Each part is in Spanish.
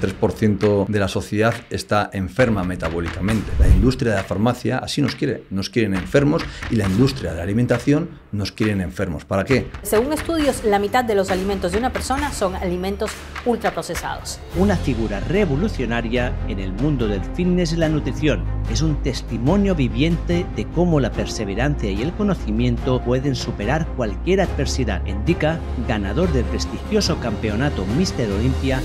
3% de la sociedad está enferma metabólicamente. La industria de la farmacia así nos quiere, nos quieren enfermos y la industria de la alimentación nos quieren enfermos. ¿Para qué? Según estudios, la mitad de los alimentos de una persona son alimentos ultraprocesados. Una figura revolucionaria en el mundo del fitness y la nutrición. Es un testimonio viviente de cómo la perseverancia y el conocimiento pueden superar cualquier adversidad. Indica, ganador del prestigioso campeonato Mister Olympia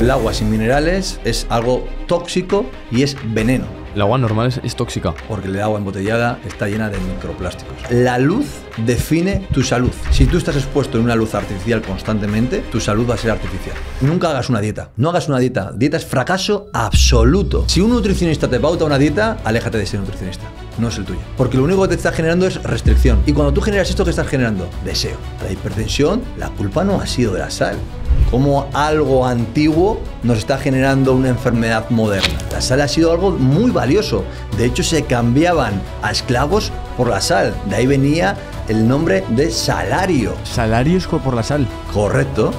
el agua sin minerales es algo tóxico y es veneno. El agua normal es, tóxica. Porque el agua embotellada está llena de microplásticos. La luz define tu salud. Si tú estás expuesto en una luz artificial constantemente, tu salud va a ser artificial. Nunca hagas una dieta. No hagas una dieta. Dieta es fracaso absoluto. Si un nutricionista te pauta una dieta, aléjate de ser nutricionista. No es el tuyo. Porque lo único que te está generando es restricción. Y cuando tú generas esto, ¿qué estás generando? Deseo. La hipertensión, la culpa no ha sido de la sal. Como algo antiguo nos está generando una enfermedad moderna. La sal ha sido algo muy valioso. De hecho, se cambiaban a esclavos por la sal. De ahí venía el nombre de salario. Salario es por la sal. Correcto.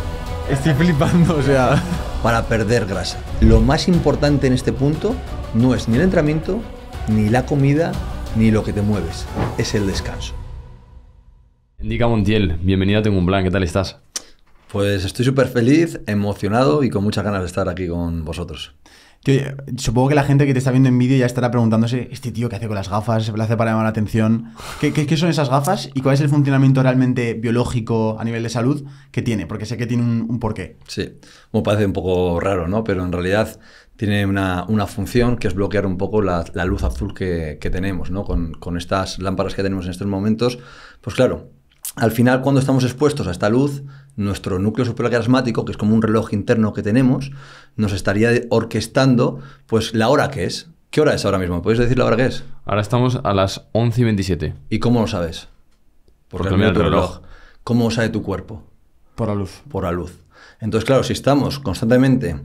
Estoy flipando, o sea. Para perder grasa. Lo más importante en este punto no es ni el entrenamiento, ni la comida, ni lo que te mueves. Es el descanso. Indica Montiel, bienvenido a Tengo un Plan, ¿qué tal estás? Pues estoy súper feliz, emocionado y con muchas ganas de estar aquí con vosotros. Yo, eh, supongo que la gente que te está viendo en vídeo ya estará preguntándose, este tío que hace con las gafas, ¿Le hace para llamar la atención. ¿Qué, son esas gafas y cuál es el funcionamiento realmente biológico a nivel de salud que tiene? Porque sé que tiene un, porqué. Sí, me parece un poco raro, ¿no? Pero en realidad tiene una, función que es bloquear un poco la, luz azul que, tenemos, ¿no? Con, con, estas lámparas que tenemos en estos momentos. Pues claro, al final cuando estamos expuestos a esta luz, nuestro núcleo supraquiasmático, que es como un reloj interno que tenemos, nos estaría orquestando pues la hora que es. ¿Qué hora es ahora mismo? puedes decir la hora que es? Ahora estamos a las 11 y 27. ¿Y cómo lo sabes? Porque, el reloj. ¿Cómo sabe tu cuerpo? Por la luz. Por la luz. Entonces, claro, si estamos constantemente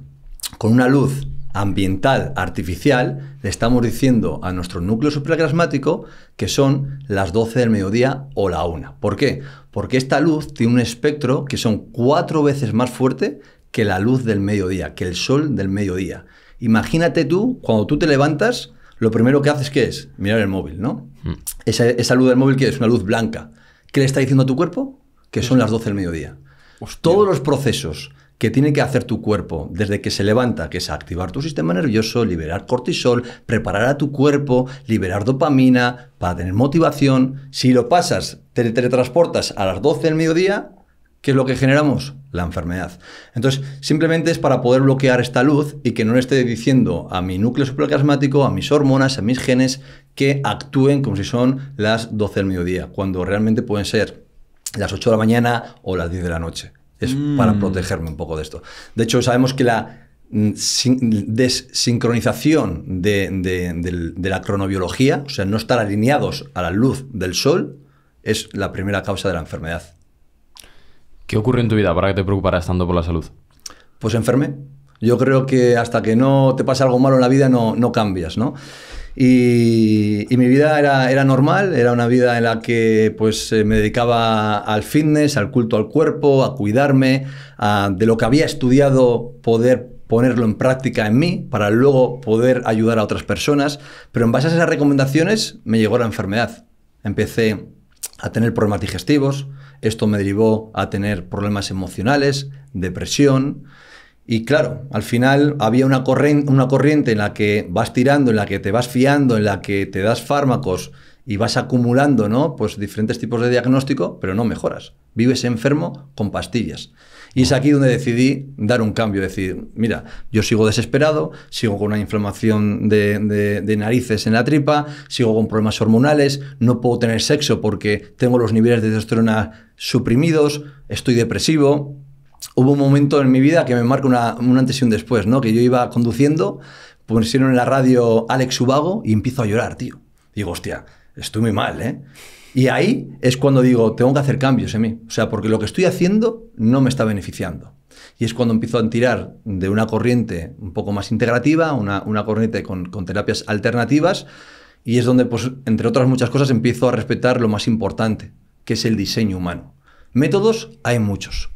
con una luz ambiental artificial, le estamos diciendo a nuestro núcleo supraclasmático que son las 12 del mediodía o la 1. ¿Por qué? Porque esta luz tiene un espectro que son cuatro veces más fuerte que la luz del mediodía, que el sol del mediodía. Imagínate tú, cuando tú te levantas, lo primero que haces que es mirar el móvil, ¿no? Hmm. Esa, luz del móvil que es una luz blanca. ¿Qué le está diciendo a tu cuerpo? Que son las 12 del mediodía. Todos los procesos que tiene que hacer tu cuerpo desde que se levanta, que es activar tu sistema nervioso, liberar cortisol, preparar a tu cuerpo, liberar dopamina para tener motivación. Si lo pasas, te teletransportas a las 12 del mediodía, ¿qué es lo que generamos? La enfermedad. Entonces, simplemente es para poder bloquear esta luz y que no le esté diciendo a mi núcleo supraclasmático, a mis hormonas, a mis genes, que actúen como si son las 12 del mediodía, cuando realmente pueden ser las 8 de la mañana o las 10 de la noche. Es mm. para protegerme un poco de esto. De hecho, sabemos que la mm, desincronización de, de, la cronobiología, o sea, no estar alineados a la luz del sol, es la primera causa de la enfermedad. ¿Qué ocurre en tu vida para que te preocuparas tanto por la salud? Pues enferme. Yo creo que hasta que no te pasa algo malo en la vida no, no cambias, ¿no? Y, mi vida era, normal, era una vida en la que pues, eh, me dedicaba al fitness, al culto al cuerpo, a cuidarme, de lo que había estudiado poder ponerlo en práctica en mí para luego poder ayudar a otras personas. Pero en base a esas recomendaciones me llegó la enfermedad. Empecé a tener problemas digestivos, esto me derivó a tener problemas emocionales, depresión, y claro, al final había una, una corriente en la que vas tirando, en la que te vas fiando, en la que te das fármacos y vas acumulando, ¿no? Pues diferentes tipos de diagnóstico, pero no mejoras. Vives enfermo con pastillas. Y es aquí donde decidí dar un cambio, decir, mira, yo sigo desesperado, sigo con una inflamación de, de, narices en la tripa, sigo con problemas hormonales, no puedo tener sexo porque tengo los niveles de testosterona suprimidos, estoy depresivo, hubo un momento en mi vida que me marca una, un antes y un después, ¿no? Que yo iba conduciendo, pusieron en la radio Alex Ubago y empiezo a llorar, tío. Digo, hostia, estoy muy mal, ¿eh? Y ahí es cuando digo, tengo que hacer cambios en mí. O sea, porque lo que estoy haciendo no me está beneficiando. Y es cuando empiezo a tirar de una corriente un poco más integrativa, una, corriente con, con, terapias alternativas, y es donde, pues, entre otras muchas cosas, empiezo a respetar lo más importante, que es el diseño humano. Métodos hay muchos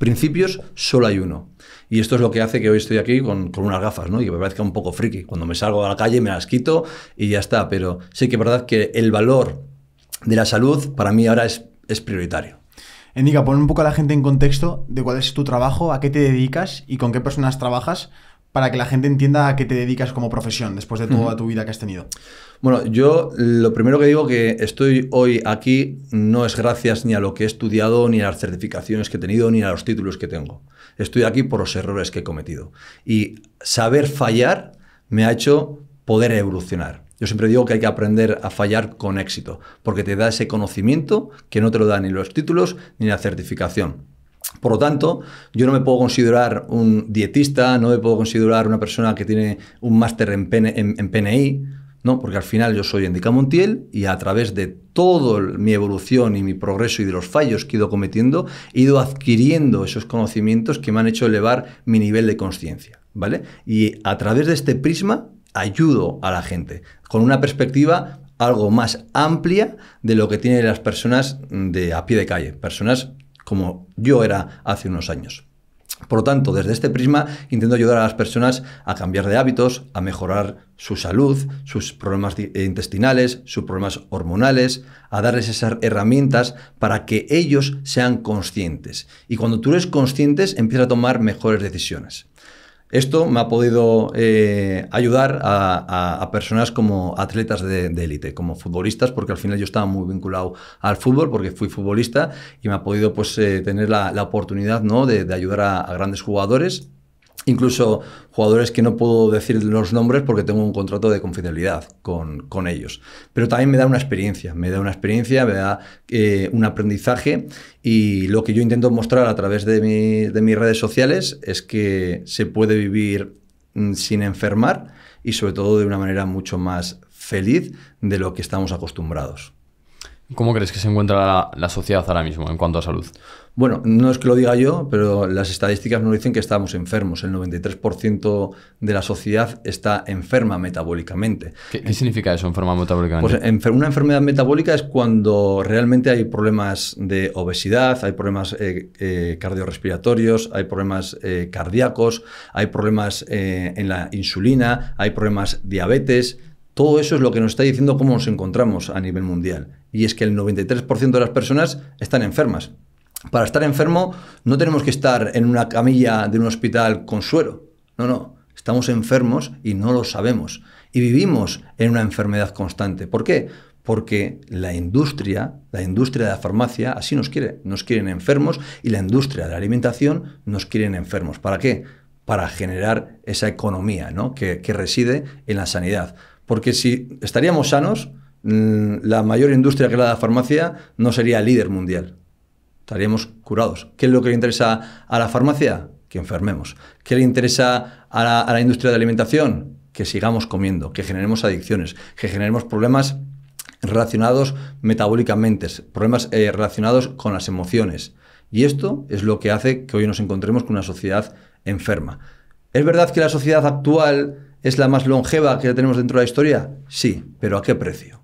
principios solo hay uno. Y esto es lo que hace que hoy estoy aquí con, unas gafas, ¿no? Y que me parezca un poco friki. Cuando me salgo a la calle me las quito y ya está. Pero sí que es verdad que el valor de la salud para mí ahora es, prioritario. Endica, pon un poco a la gente en contexto de cuál es tu trabajo, a qué te dedicas y con qué personas trabajas, para que la gente entienda a qué te dedicas como profesión después de toda tu vida que has tenido? Bueno, yo lo primero que digo que estoy hoy aquí no es gracias ni a lo que he estudiado, ni a las certificaciones que he tenido, ni a los títulos que tengo. Estoy aquí por los errores que he cometido. Y saber fallar me ha hecho poder evolucionar. Yo siempre digo que hay que aprender a fallar con éxito, porque te da ese conocimiento que no te lo dan ni los títulos ni la certificación. Por lo tanto, yo no me puedo considerar un dietista, no me puedo considerar una persona que tiene un máster en, en, PNI, ¿no? porque al final yo soy Endica Montiel y a través de toda mi evolución y mi progreso y de los fallos que he ido cometiendo, he ido adquiriendo esos conocimientos que me han hecho elevar mi nivel de conciencia. ¿vale? Y a través de este prisma ayudo a la gente con una perspectiva algo más amplia de lo que tienen las personas de a pie de calle, personas como yo era hace unos años. Por lo tanto, desde este prisma intento ayudar a las personas a cambiar de hábitos, a mejorar su salud, sus problemas eh, intestinales, sus problemas hormonales, a darles esas herramientas para que ellos sean conscientes. Y cuando tú eres consciente, empiezas a tomar mejores decisiones. Esto me ha podido eh, ayudar a, personas como atletas de élite, como futbolistas, porque al final yo estaba muy vinculado al fútbol, porque fui futbolista y me ha podido pues, eh, tener la, oportunidad ¿no? de, ayudar a grandes jugadores incluso jugadores que no puedo decir los nombres porque tengo un contrato de confidencialidad con, ellos. Pero también me da una experiencia, me da una experiencia, me da eh, un aprendizaje y lo que yo intento mostrar a través de, mi, de mis redes sociales es que se puede vivir mm, sin enfermar y sobre todo de una manera mucho más feliz de lo que estamos acostumbrados. ¿Cómo crees que se encuentra la, sociedad ahora mismo en cuanto a salud? Bueno, no es que lo diga yo, pero las estadísticas nos dicen que estamos enfermos. El 93% de la sociedad está enferma metabólicamente. ¿Qué, significa eso, enferma metabólicamente? Pues una enfermedad metabólica es cuando realmente hay problemas de obesidad, hay problemas eh, eh, cardiorrespiratorios, hay problemas eh, cardíacos, hay problemas en la insulina, hay problemas diabetes todo eso es lo que nos está diciendo cómo nos encontramos a nivel mundial. Y es que el 93% de las personas están enfermas. Para estar enfermo no tenemos que estar en una camilla de un hospital con suero. No, no. Estamos enfermos y no lo sabemos. Y vivimos en una enfermedad constante. ¿Por qué? Porque la industria, la industria de la farmacia, así nos quiere. Nos quieren enfermos y la industria de la alimentación nos quieren enfermos. ¿Para qué? Para generar esa economía ¿no? que, que reside en la sanidad. Porque si estaríamos sanos, mm, la mayor industria que la la farmacia no sería líder mundial. Estaríamos curados. ¿Qué es lo que le interesa a la farmacia? Que enfermemos. ¿Qué le interesa a la, industria de alimentación? Que sigamos comiendo, que generemos adicciones, que generemos problemas relacionados metabólicamente, problemas eh, relacionados con las emociones. Y esto es lo que hace que hoy nos encontremos con una sociedad enferma. Es verdad que la sociedad actual ¿Es la más longeva que tenemos dentro de la historia? Sí, pero ¿a qué precio?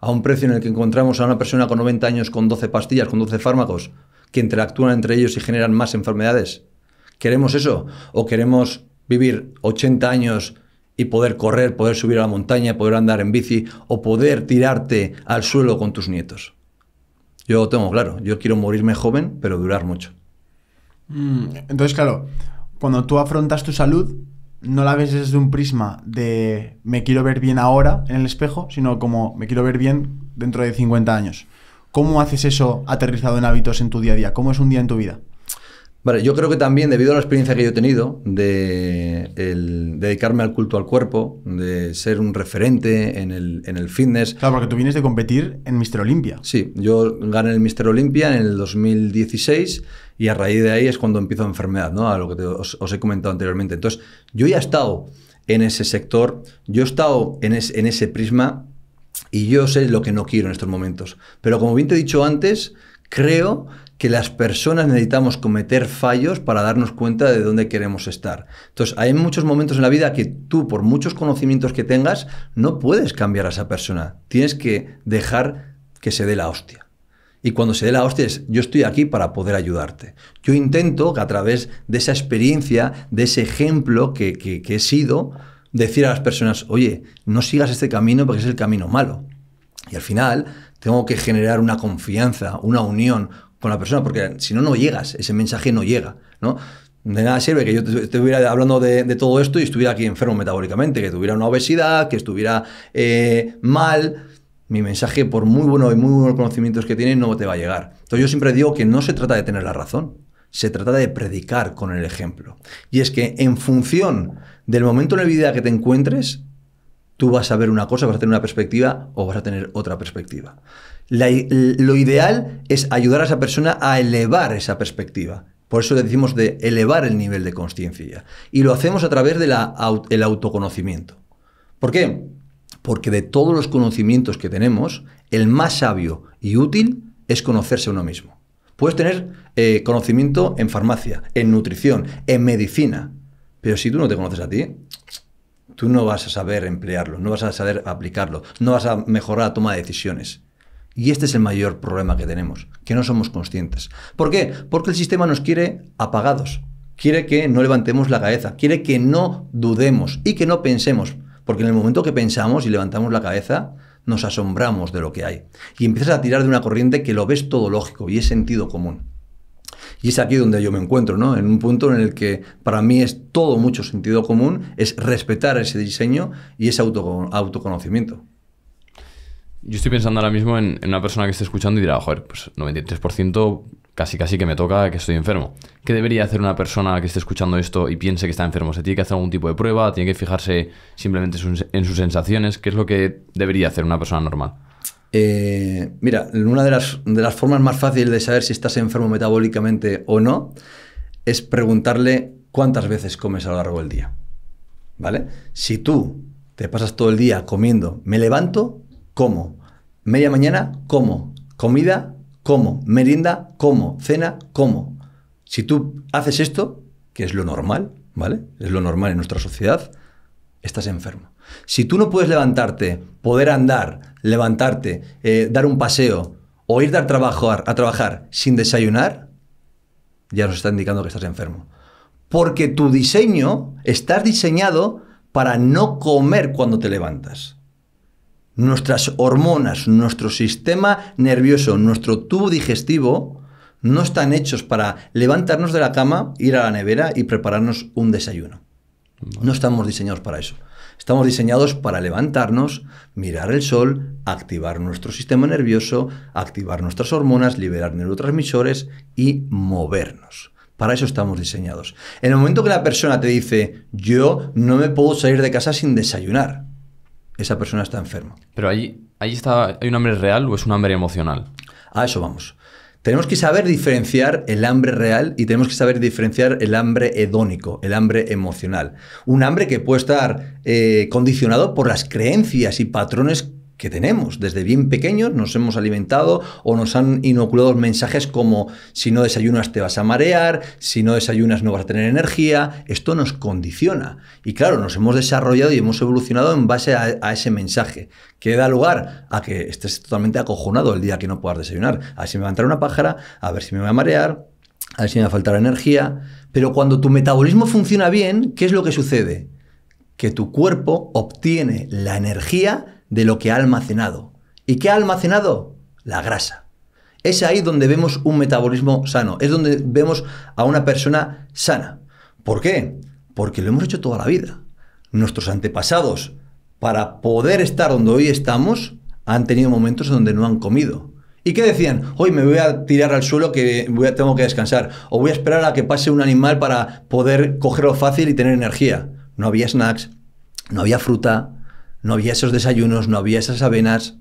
A un precio en el que encontramos a una persona con 90 años con 12 pastillas, con 12 fármacos, que interactúan entre ellos y generan más enfermedades. ¿Queremos eso? ¿O queremos vivir 80 años y poder correr, poder subir a la montaña, poder andar en bici o poder tirarte al suelo con tus nietos? Yo lo tengo claro, yo quiero morirme joven, pero durar mucho. Mm, entonces, claro, cuando tú afrontas tu salud, no la ves desde un prisma de me quiero ver bien ahora en el espejo, sino como me quiero ver bien dentro de 50 años. ¿Cómo haces eso aterrizado en hábitos en tu día a día? ¿Cómo es un día en tu vida? Vale, yo creo que también debido a la experiencia que yo he tenido de dedicarme al culto al cuerpo, de ser un referente en el, en el fitness. Claro, porque tú vienes de competir en Mister Olimpia. Sí, yo gané el Mister Olimpia en el 2016 y a raíz de ahí es cuando empiezo la enfermedad, ¿no? A lo que os, he comentado anteriormente. Entonces, yo ya he estado en ese sector, yo he estado en, en ese prisma y yo sé lo que no quiero en estos momentos. Pero como bien te he dicho antes, creo que las personas necesitamos cometer fallos para darnos cuenta de dónde queremos estar. Entonces, hay muchos momentos en la vida que tú, por muchos conocimientos que tengas, no puedes cambiar a esa persona. Tienes que dejar que se dé la hostia. Y cuando se dé la hostia es, yo estoy aquí para poder ayudarte. Yo intento que a través de esa experiencia, de ese ejemplo que, he sido, decir a las personas, oye, no sigas este camino porque es el camino malo. Y al final tengo que generar una confianza, una unión con la persona, porque si no, no llegas, ese mensaje no llega, ¿no? De nada sirve que yo estuviera hablando de, todo esto y estuviera aquí enfermo metabólicamente, que tuviera una obesidad, que estuviera eh, mal mi mensaje, por muy bueno y muy buenos conocimientos que tiene, no te va a llegar. Entonces yo siempre digo que no se trata de tener la razón, se trata de predicar con el ejemplo. Y es que en función del momento en la vida que te encuentres, tú vas a ver una cosa, vas a tener una perspectiva o vas a tener otra perspectiva. lo ideal es ayudar a esa persona a elevar esa perspectiva. Por eso le decimos de elevar el nivel de conciencia. Y lo hacemos a través del autoconocimiento. ¿Por qué? porque de todos los conocimientos que tenemos, el más sabio y útil es conocerse uno mismo. Puedes tener eh, conocimiento en farmacia, en nutrición, en medicina, pero si tú no te conoces a ti, tú no vas a saber emplearlo, no vas a saber aplicarlo, no vas a mejorar la toma de decisiones. Y este es el mayor problema que tenemos, que no somos conscientes. ¿Por qué? Porque el sistema nos quiere apagados, quiere que no levantemos la cabeza, quiere que no dudemos y que no pensemos. Porque en el momento que pensamos y levantamos la cabeza, nos asombramos de lo que hay. Y empiezas a tirar de una corriente que lo ves todo lógico y es sentido común. Y es aquí donde yo me encuentro, ¿no? En un punto en el que para mí es todo mucho sentido común, es respetar ese diseño y ese autoconocimiento. Yo estoy pensando ahora mismo en, en, una persona que esté escuchando y dirá, joder, pues 93% casi casi que me toca que estoy enfermo. ¿Qué debería hacer una persona que esté escuchando esto y piense que está enfermo? ¿Se tiene que hacer algún tipo de prueba? ¿Tiene que fijarse simplemente en sus sensaciones? ¿Qué es lo que debería hacer una persona normal? Eh, mira, una de las, de las formas más fáciles de saber si estás enfermo metabólicamente o no es preguntarle cuántas veces comes a lo largo del día. ¿Vale? Si tú te pasas todo el día comiendo, me levanto, como. Media mañana, como. Comida, ¿Cómo? merienda ¿Cómo? cena ¿Cómo? Si tú haces esto, que es lo normal, ¿vale? Es lo normal en nuestra sociedad, estás enfermo. Si tú no puedes levantarte, poder andar, levantarte, eh, dar un paseo o ir a a trabajar sin desayunar, ya nos está indicando que estás enfermo. Porque tu diseño está diseñado para no comer cuando te levantas nuestras hormonas, nuestro sistema nervioso, nuestro tubo digestivo, no están hechos para levantarnos de la cama, ir a la nevera y prepararnos un desayuno. No estamos diseñados para eso. Estamos diseñados para levantarnos, mirar el sol, activar nuestro sistema nervioso, activar nuestras hormonas, liberar neurotransmisores y movernos. Para eso estamos diseñados. En el momento que la persona te dice, yo no me puedo salir de casa sin desayunar, esa persona está enferma. Pero ahí, está, ¿hay un hambre real o es un hambre emocional? A eso vamos. Tenemos que saber diferenciar el hambre real y tenemos que saber diferenciar el hambre hedónico, el hambre emocional. Un hambre que puede estar eh, condicionado por las creencias y patrones que tenemos. Desde bien pequeños nos hemos alimentado o nos han inoculado mensajes como si no desayunas te vas a marear, si no desayunas no vas a tener energía. Esto nos condiciona. Y claro, nos hemos desarrollado y hemos evolucionado en base a, ese mensaje, que da lugar a que estés totalmente acojonado el día que no puedas desayunar. A ver si me va a entrar una pájara, a ver si me va a marear, a ver si me va a faltar energía. Pero cuando tu metabolismo funciona bien, ¿qué es lo que sucede? Que tu cuerpo obtiene la energía de lo que ha almacenado. ¿Y qué ha almacenado? La grasa. Es ahí donde vemos un metabolismo sano, es donde vemos a una persona sana. ¿Por qué? Porque lo hemos hecho toda la vida. Nuestros antepasados, para poder estar donde hoy estamos, han tenido momentos donde no han comido. ¿Y qué decían? Hoy me voy a tirar al suelo que voy a, tengo que descansar. O voy a esperar a que pase un animal para poder cogerlo fácil y tener energía. No había snacks, no había fruta, no había esos desayunos, no había esas avenas.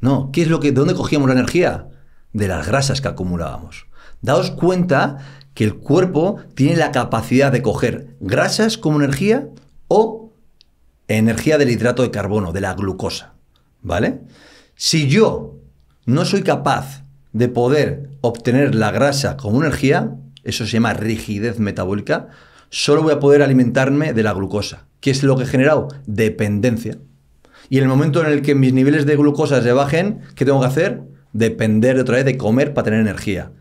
No, ¿qué es lo que, ¿de dónde cogíamos la energía? De las grasas que acumulábamos. Daos cuenta que el cuerpo tiene la capacidad de coger grasas como energía o energía del hidrato de carbono, de la glucosa. ¿Vale? Si yo no soy capaz de poder obtener la grasa como energía, eso se llama rigidez metabólica, solo voy a poder alimentarme de la glucosa. ¿Qué es lo que he generado? Dependencia. Y en el momento en el que mis niveles de glucosa se bajen, ¿qué tengo que hacer? Depender otra vez de comer para tener energía.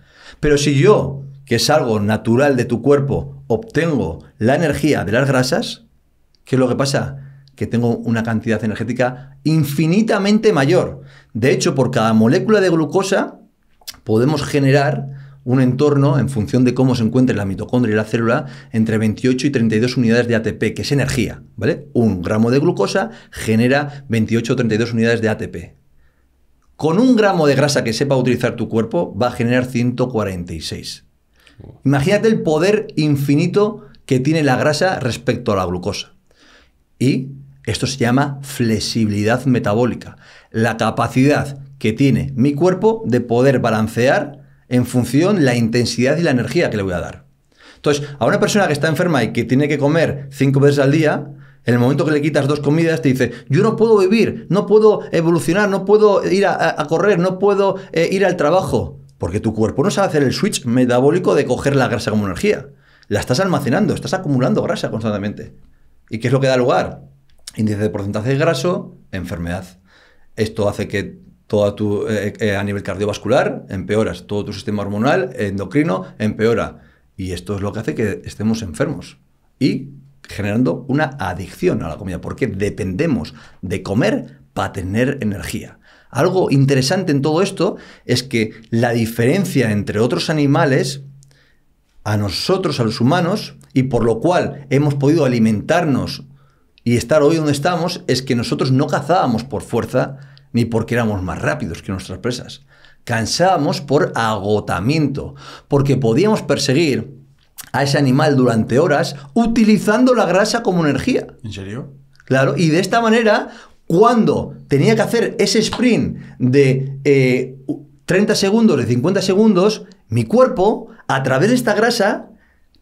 Pero si yo, que es algo natural de tu cuerpo, obtengo la energía de las grasas, ¿qué es lo que pasa? Que tengo una cantidad energética infinitamente mayor. De hecho, por cada molécula de glucosa podemos generar un entorno, en función de cómo se encuentre la mitocondria y la célula, entre 28 y 32 unidades de ATP, que es energía, ¿vale? Un gramo de glucosa genera 28 o 32 unidades de ATP. Con un gramo de grasa que sepa utilizar tu cuerpo, va a generar 146. Imagínate el poder infinito que tiene la grasa respecto a la glucosa. Y esto se llama flexibilidad metabólica, la capacidad que tiene mi cuerpo de poder balancear en función la intensidad y la energía que le voy a dar. Entonces, a una persona que está enferma y que tiene que comer cinco veces al día, en el momento que le quitas dos comidas, te dice, yo no puedo vivir, no puedo evolucionar, no puedo ir a, correr, no puedo eh, ir al trabajo. Porque tu cuerpo no sabe hacer el switch metabólico de coger la grasa como energía. La estás almacenando, estás acumulando grasa constantemente. ¿Y qué es lo que da lugar? Índice de porcentaje de graso, enfermedad. Esto hace que eh, eh, eh, a nivel cardiovascular, empeoras todo tu sistema hormonal, endocrino, empeora. Y esto es lo que hace que estemos enfermos y generando una adicción a la comida, porque dependemos de comer para tener energía. Algo interesante en todo esto es que la diferencia entre otros animales, a nosotros, a los humanos, y por lo cual hemos podido alimentarnos y estar hoy donde estamos, es que nosotros no cazábamos por fuerza, ni porque éramos más rápidos que nuestras presas. Cansábamos por agotamiento, porque podíamos perseguir a ese animal durante horas utilizando la grasa como energía. ¿En serio? Claro, y de esta manera, cuando tenía que hacer ese sprint de 30 eh, segundos, de 50 segundos, mi cuerpo, a través de esta grasa,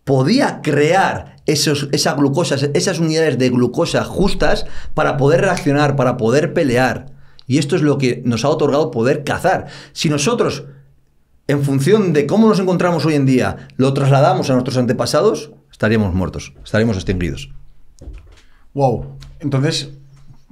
podía crear esas glucosas, esas unidades de glucosa justas para poder reaccionar, para poder pelear. Y esto es lo que nos ha otorgado poder cazar. Si nosotros, en función de cómo nos encontramos hoy en día, lo trasladamos a nuestros antepasados, estaríamos muertos, estaríamos extinguidos. Wow. Entonces,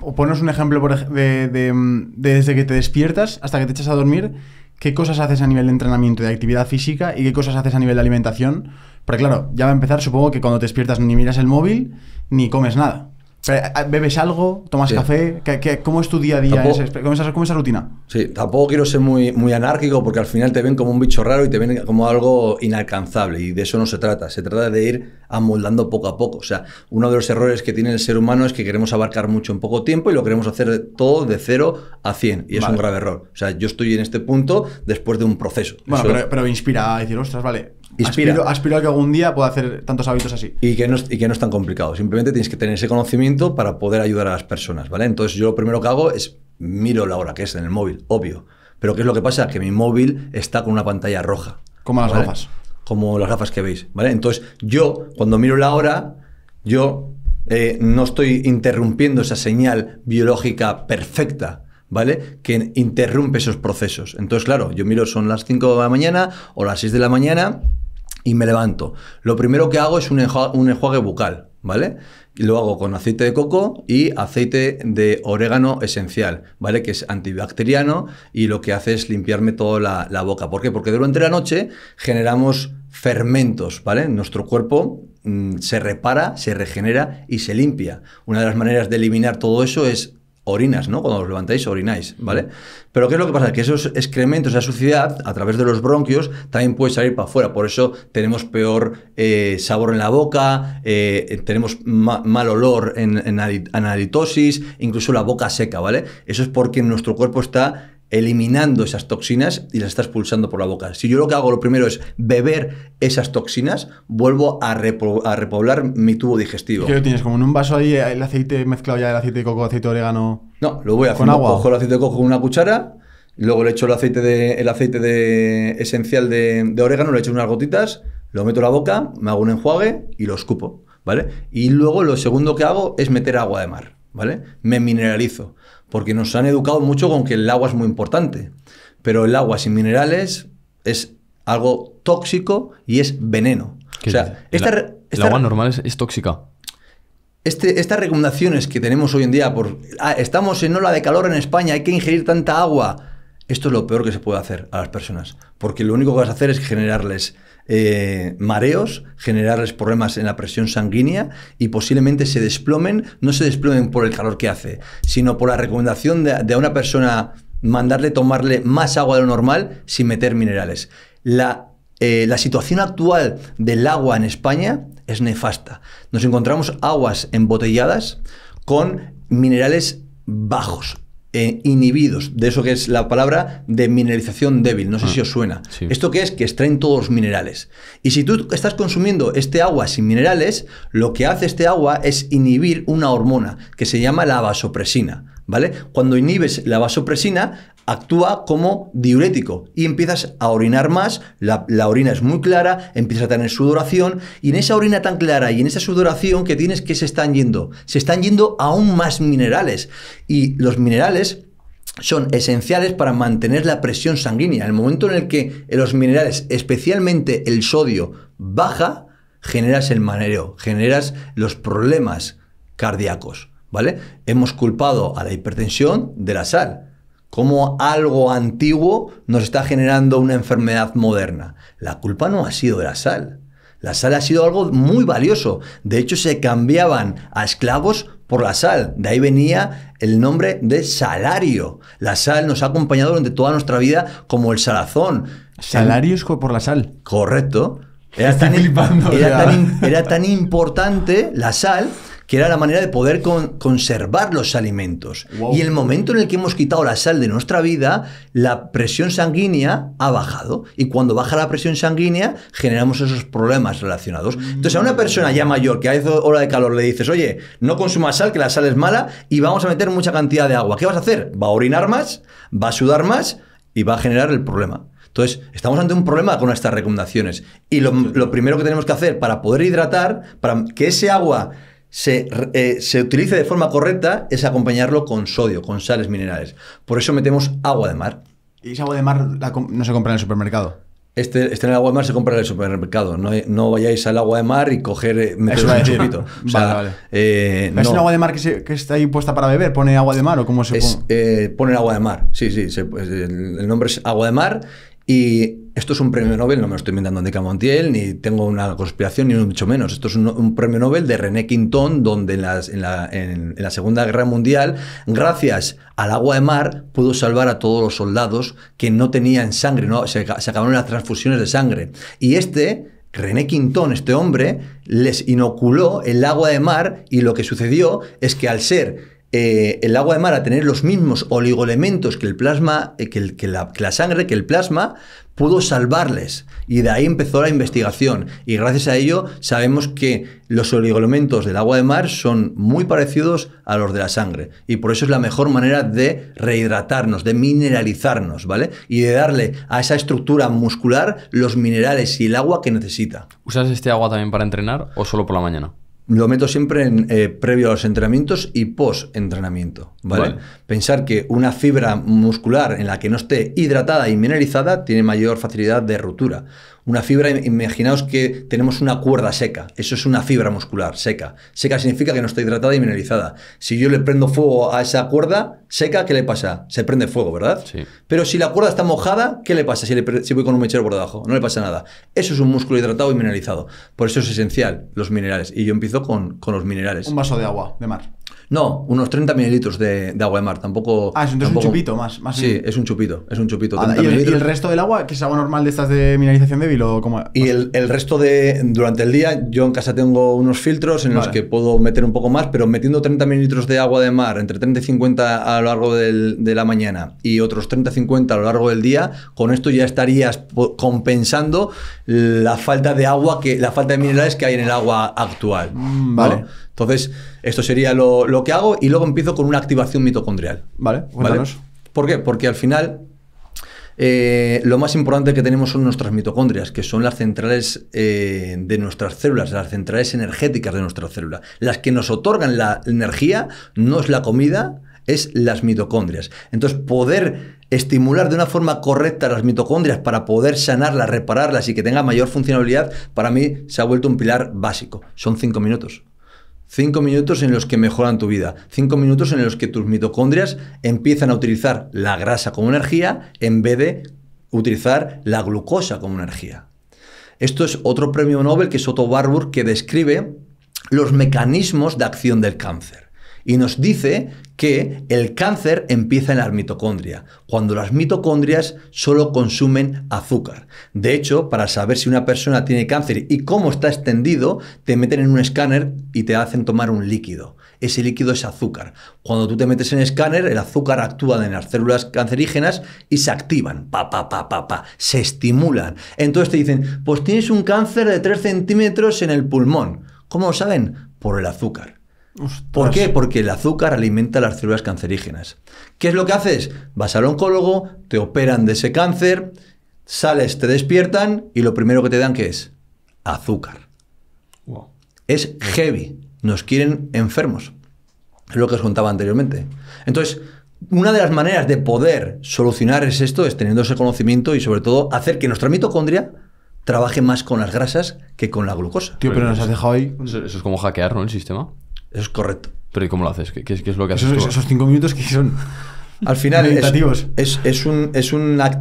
o ponos un ejemplo de, mm, de, desde que te despiertas hasta que te echas a dormir, ¿qué cosas haces a nivel de entrenamiento y de actividad física y qué cosas haces a nivel de alimentación? Porque claro, ya va a empezar, supongo que cuando te despiertas ni miras el móvil ni comes nada. Ah, ¿Bebes algo? ¿Tomas café? cómo es tu día a día? ¿cómo, es, esa rutina? Sí, tampoco quiero ser muy, muy anárquico porque al final te ven como un bicho raro y te ven como algo inalcanzable y de eso no se trata. Se trata de ir amoldando poco a poco. O sea, uno de los errores que tiene el ser humano es que queremos abarcar mucho en poco tiempo y lo queremos hacer todo de cero a cien. y es un grave error. O sea, yo estoy en este punto después de un proceso. Bueno, pero, pero, inspira a decir, ostras, vale, Aspiro, aspiro, a que algún día pueda hacer tantos hábitos así. Y que, no es, y que no es tan complicado. Simplemente tienes que tener ese conocimiento para poder ayudar a las personas, ¿vale? Entonces yo lo primero que hago es miro la hora que es en el móvil, obvio. Pero ¿qué es lo que pasa? Que mi móvil está con una pantalla roja. Como las gafas. Como las gafas que veis, ¿vale? Entonces yo, cuando miro la hora, yo eh, no estoy interrumpiendo esa señal biológica perfecta ¿vale? Que interrumpe esos procesos. Entonces, claro, yo miro, son las 5 de la mañana o las 6 de la mañana y me levanto. Lo primero que hago es un, enjuague, bucal, ¿vale? Y lo hago con aceite de coco y aceite de orégano esencial, ¿vale? Que es antibacteriano y lo que hace es limpiarme toda la, boca. ¿Por qué? Porque durante la noche generamos fermentos, ¿vale? Nuestro cuerpo mm, se repara, se regenera y se limpia. Una de las maneras de eliminar todo eso es orinas, ¿no? Cuando os levantáis, orináis, ¿vale? Pero ¿qué es lo que pasa? Que esos excrementos, esa suciedad, a través de los bronquios, también puede salir para afuera. Por eso tenemos peor eh, sabor en la boca, eh, tenemos mal olor en, en analitosis, incluso la boca seca, ¿vale? Eso es porque nuestro cuerpo está eliminando esas toxinas y las estás pulsando por la boca. Si yo lo que hago lo primero es beber esas toxinas, vuelvo a, repoblar mi tubo digestivo. ¿Qué tienes? ¿Como en un vaso ahí el aceite mezclado ya el aceite de coco, aceite de orégano? No, lo voy a hacer. ¿Con agua? Cojo el aceite de coco con una cuchara, luego le echo el aceite, de, el aceite esencial de, orégano, le echo unas gotitas, lo meto en la boca, me hago un enjuague y lo escupo, ¿vale? Y luego lo segundo que hago es meter agua de mar, ¿vale? Me mineralizo porque nos han educado mucho con que el agua es muy importante, pero el agua sin minerales es algo tóxico y es veneno. O sea, esta, el agua normal es, tóxica. Este, estas recomendaciones que tenemos hoy en día por ah, estamos en ola de calor en España, hay que ingerir tanta agua. Esto es lo peor que se puede hacer a las personas, porque lo único que vas a hacer es generarles eh, mareos, generarles problemas en la presión sanguínea y posiblemente se desplomen, no se desplomen por el calor que hace, sino por la recomendación de, a una persona mandarle tomarle más agua de lo normal sin meter minerales. La, eh, la situación actual del agua en España es nefasta. Nos encontramos aguas embotelladas con minerales bajos, eh, inhibidos de eso que es la palabra de mineralización débil. No sé ah, si os suena. ¿Esto qué es? Que extraen todos los minerales. Y si tú estás consumiendo este agua sin minerales, lo que hace este agua es inhibir una hormona que se llama la vasopresina. ¿vale? Cuando inhibes la vasopresina, actúa como diurético y empiezas a orinar más, la, orina es muy clara, empiezas a tener sudoración y en esa orina tan clara y en esa sudoración que tienes, que se están yendo? Se están yendo aún más minerales y los minerales son esenciales para mantener la presión sanguínea. En el momento en el que los minerales, especialmente el sodio, baja, generas el manereo, generas los problemas cardíacos. Hemos culpado a la hipertensión de la sal. Como algo antiguo nos está generando una enfermedad moderna. La culpa no ha sido de la sal. La sal ha sido algo muy valioso. De hecho, se cambiaban a esclavos por la sal. De ahí venía el nombre de salario. La sal nos ha acompañado durante toda nuestra vida como el salazón. Salarios por la sal. Correcto. Era, tan, era tan importante la sal que era la manera de poder conservar los alimentos. Y el momento en el que hemos quitado la sal de nuestra vida, la presión sanguínea ha bajado. Y cuando baja la presión sanguínea, generamos esos problemas relacionados. Mm. Entonces, a una persona ya mayor que hecho hora de calor le dices, oye, no consumas sal, que la sal es mala, y vamos a meter mucha cantidad de agua. ¿Qué vas a hacer? Va a orinar más, va a sudar más y va a generar el problema. Entonces, estamos ante un problema con estas recomendaciones. Y lo, primero que tenemos que hacer para poder hidratar, para que ese agua se, utiliza eh, utilice de forma correcta es acompañarlo con sodio, con sales minerales. Por eso metemos agua de mar. ¿Y esa agua de mar no se compra en el supermercado? Este, este en el agua de mar se compra en el supermercado. No, vayáis al agua de mar y coger. Eh, un chupito. O sea, eh, ¿Es agua de mar que, está ahí puesta para beber? ¿Pone agua de mar o cómo se pone? pone agua de mar. Sí, sí. el nombre es agua de mar y esto es un premio Nobel, no me lo estoy inventando de Camontiel, ni tengo una conspiración, ni mucho menos. Esto es un, premio Nobel de René Quintón, donde en, la, Segunda Guerra Mundial, gracias al agua de mar, pudo salvar a todos los soldados que no tenían sangre, ¿no? Se, se acabaron las transfusiones de sangre. Y este René Quintón, este hombre, les inoculó el agua de mar y lo que sucedió es que al ser eh, el agua de mar a tener los mismos oligoelementos que el plasma, eh, que, la, que la sangre, que el plasma, pudo salvarles. Y de ahí empezó la investigación. Y gracias a ello sabemos que los oligoelementos del agua de mar son muy parecidos a los de la sangre. Y por eso es la mejor manera de rehidratarnos, de mineralizarnos, ¿vale? Y de darle a esa estructura muscular los minerales y el agua que necesita. ¿Usas este agua también para entrenar o solo por la mañana? lo meto siempre en eh, previo a los entrenamientos y post entrenamiento, Pensar que una fibra muscular en la que no esté hidratada y mineralizada tiene mayor facilidad de ruptura. Una fibra, imaginaos que tenemos una cuerda seca, eso es una fibra muscular seca. Seca significa que no está hidratada y mineralizada. Si yo le prendo fuego a esa cuerda seca, ¿qué le pasa? Se prende fuego, ¿verdad? Sí. Pero si la cuerda está mojada, ¿qué le pasa si, le, si voy con un mechero por debajo? No le pasa nada. Eso es un músculo hidratado y mineralizado. Por eso es esencial los minerales. Y yo empiezo con, con los minerales. Un vaso de agua, de mar. No, unos 30 mililitros de, agua de mar, tampoco... Ah, es un chupito más, más... Sí, es un chupito, es un chupito. Ah, y, el, resto del agua, que es agua normal de estas de mineralización débil o como... Y el, resto de... Durante el día yo en casa tengo unos filtros en los que puedo meter un poco más, pero metiendo 30 mililitros de agua de mar entre 30 y 50 a lo largo de la mañana y otros 30-50 a lo largo del día, con esto ya estarías compensando la falta de agua, que la falta de minerales que hay en el agua actual. Mm, vale. Entonces, esto sería lo, que hago y luego empiezo con una activación mitocondrial. Vale, ¿Por qué? Porque al final eh, lo más importante que tenemos son nuestras mitocondrias, que son las centrales eh, de nuestras células, las centrales energéticas de nuestras célula. Las que nos otorgan la energía no es la comida, es las mitocondrias. Entonces, poder estimular de una forma correcta las mitocondrias para poder sanarlas, repararlas y que tenga mayor funcionalidad, para mí se ha vuelto un pilar básico. Son cinco minutos. Cinco minutos en los que mejoran tu vida. Cinco minutos en los que tus mitocondrias empiezan a utilizar la grasa como energía en vez de utilizar la glucosa como energía. Esto es otro premio Nobel que es Otto Warburg que describe los mecanismos de acción del cáncer y nos dice que el cáncer empieza en la mitocondria, cuando las mitocondrias solo consumen azúcar. De hecho, para saber si una persona tiene cáncer y cómo está extendido, te meten en un escáner y te hacen tomar un líquido. Ese líquido es azúcar. Cuando tú te metes en el escáner, el azúcar actúa en las células cancerígenas y se activan, pa, pa, pa, pa, pa, se estimulan. Entonces te dicen, pues tienes un cáncer de 3 centímetros en el pulmón. ¿Cómo lo saben? Por el azúcar. ¿Por qué? Porque el azúcar alimenta las células cancerígenas. ¿Qué es lo que haces? Vas al oncólogo, te operan de ese cáncer, sales, te despiertan y lo primero que te dan ¿qué es? Azúcar. Es heavy. Nos quieren enfermos. Es lo que os contaba anteriormente. Entonces, una de las maneras de poder solucionar es esto, es teniendo ese conocimiento y sobre todo hacer que nuestra mitocondria trabaje más con las grasas que con la glucosa. Tío, pero, nos has dejado ahí. Eso, es como hackear, ¿no? El sistema. Eso es correcto. Pero ¿y cómo lo haces? ¿Qué, es lo que haces? Esos, esos cinco minutos que son... Al final es, un, es una,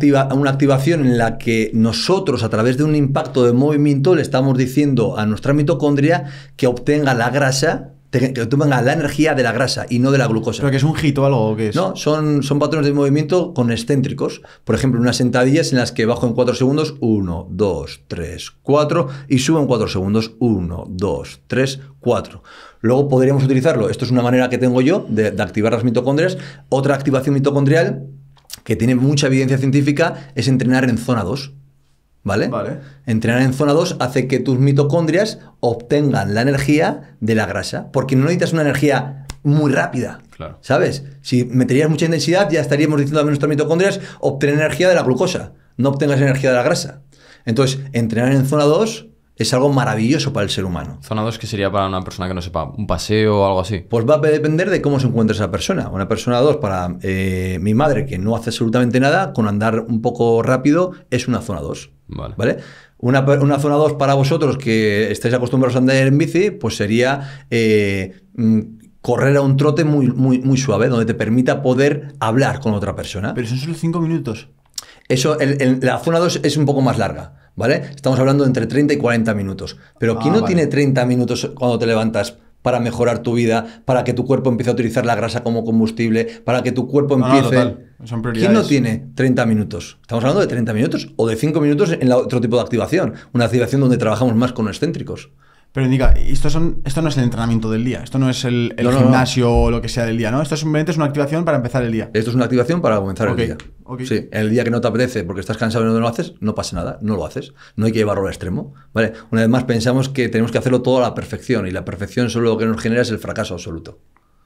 una activación en la que nosotros, a través de un impacto de movimiento, le estamos diciendo a nuestra mitocondria que obtenga la grasa, que obtenga la energía de la grasa y no de la glucosa. ¿Pero que es un hito o algo que es? No, son, son patrones de movimiento con excéntricos. Por ejemplo, unas sentadillas en las que bajo en cuatro segundos, 1, 2, 3, 4, y subo en 4 segundos, 1, 2, 3, 4. Luego podríamos utilizarlo. Esto es una manera que tengo yo de, activar las mitocondrias. Otra activación mitocondrial que tiene mucha evidencia científica es entrenar en zona 2. ¿Vale? ¿Vale? Entrenar en zona 2 hace que tus mitocondrias obtengan la energía de la grasa, porque no necesitas una energía muy rápida. Claro. ¿Sabes? Si meterías mucha intensidad, ya estaríamos diciendo a nuestras mitocondrias obtener energía de la glucosa, no obtengas energía de la grasa. Entonces, entrenar en zona 2 es algo maravilloso para el ser humano. Zona 2 que sería para una persona que no sepa, un paseo o algo así. Pues va a depender de cómo se encuentra esa persona. Una persona 2 para eh, mi madre que no hace absolutamente nada, con andar un poco rápido, es una zona 2. Vale. ¿Vale? Una, zona 2 para vosotros que estáis acostumbrados a andar en bici, pues sería eh, mm, correr a un trote muy, muy, suave, donde te permita poder hablar con otra persona. Pero son solo 5 minutos. Eso, la zona 2 es un poco más larga. ¿vale? Estamos hablando entre 30 y 40 minutos. Pero ¿quién ah, no tiene 30 minutos cuando te levantas? para mejorar tu vida, para que tu cuerpo empiece a utilizar la grasa como combustible, para que tu cuerpo empiece... No, no, ¿Quién no tiene 30 minutos? Estamos hablando de 30 minutos o de 5 minutos en otro tipo de activación, una activación donde trabajamos más con excéntricos. Pero diga, esto, son, esto no es el entrenamiento del día, esto no es el, gimnasio o lo que sea del día, ¿no? Esto simplemente es una activación para empezar el día. Esto es una activación para comenzar el día sí Sí, el día que no te apetece porque estás cansado y no lo haces, no pasa nada, no lo haces. No hay que llevarlo al extremo. ¿vale? Una vez más, pensamos que tenemos que hacerlo todo a la perfección y la perfección solo lo que nos genera es el fracaso absoluto.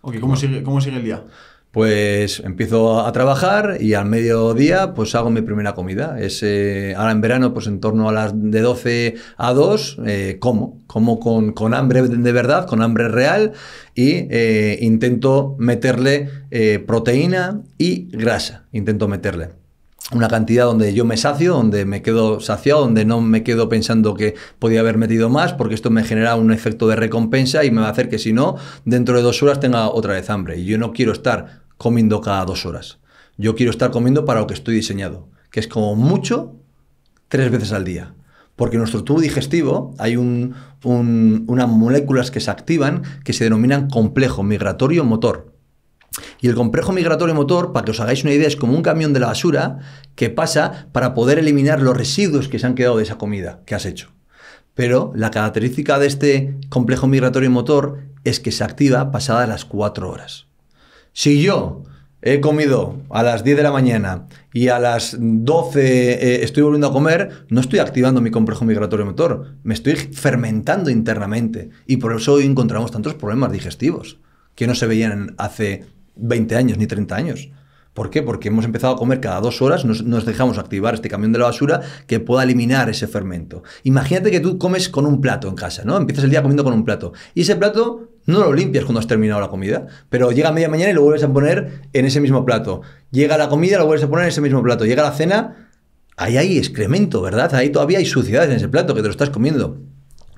Ok, ¿cómo, sigue, ¿cómo sigue el día? Pues empiezo a trabajar y al mediodía pues hago mi primera comida. Eh, ahora en verano pues en torno a las de 12 a 2 eh, como, como con, hambre de verdad, con hambre real y eh, intento meterle proteína y grasa, intento meterle una cantidad donde yo me sacio, donde me quedo saciado, donde no me quedo pensando que podía haber metido más, porque esto me genera un efecto de recompensa y me va a hacer que si no, dentro de dos horas tenga otra vez hambre. Y yo no quiero estar comiendo cada dos horas. Yo quiero estar comiendo para lo que estoy diseñado, que es como mucho tres veces al día. Porque en nuestro tubo digestivo hay unas moléculas que se activan que se denominan complejo migratorio motor y el complejo migratorio motor, para que os hagáis una idea, es como un camión de la basura que pasa para poder eliminar los residuos que se han quedado de esa comida que has hecho. Pero la característica de este complejo migratorio motor es que se activa pasadas las 4 horas. Si yo he comido a las 10 de la mañana y a las 12 eh, estoy volviendo a comer, no estoy activando mi complejo migratorio motor, me estoy fermentando internamente y por eso hoy encontramos tantos problemas digestivos que no se veían hace 20 años ni 30 años. ¿Por qué? Porque hemos empezado a comer cada dos horas, nos, dejamos activar este camión de la basura que pueda eliminar ese fermento. Imagínate que tú comes con un plato en casa, ¿no? Empiezas el día comiendo con un plato. Y ese plato no lo limpias cuando has terminado la comida, pero llega a media mañana y lo vuelves a poner en ese mismo plato. Llega la comida, lo vuelves a poner en ese mismo plato. Llega la cena, ahí hay excremento, ¿verdad? Ahí todavía hay suciedades en ese plato que te lo estás comiendo.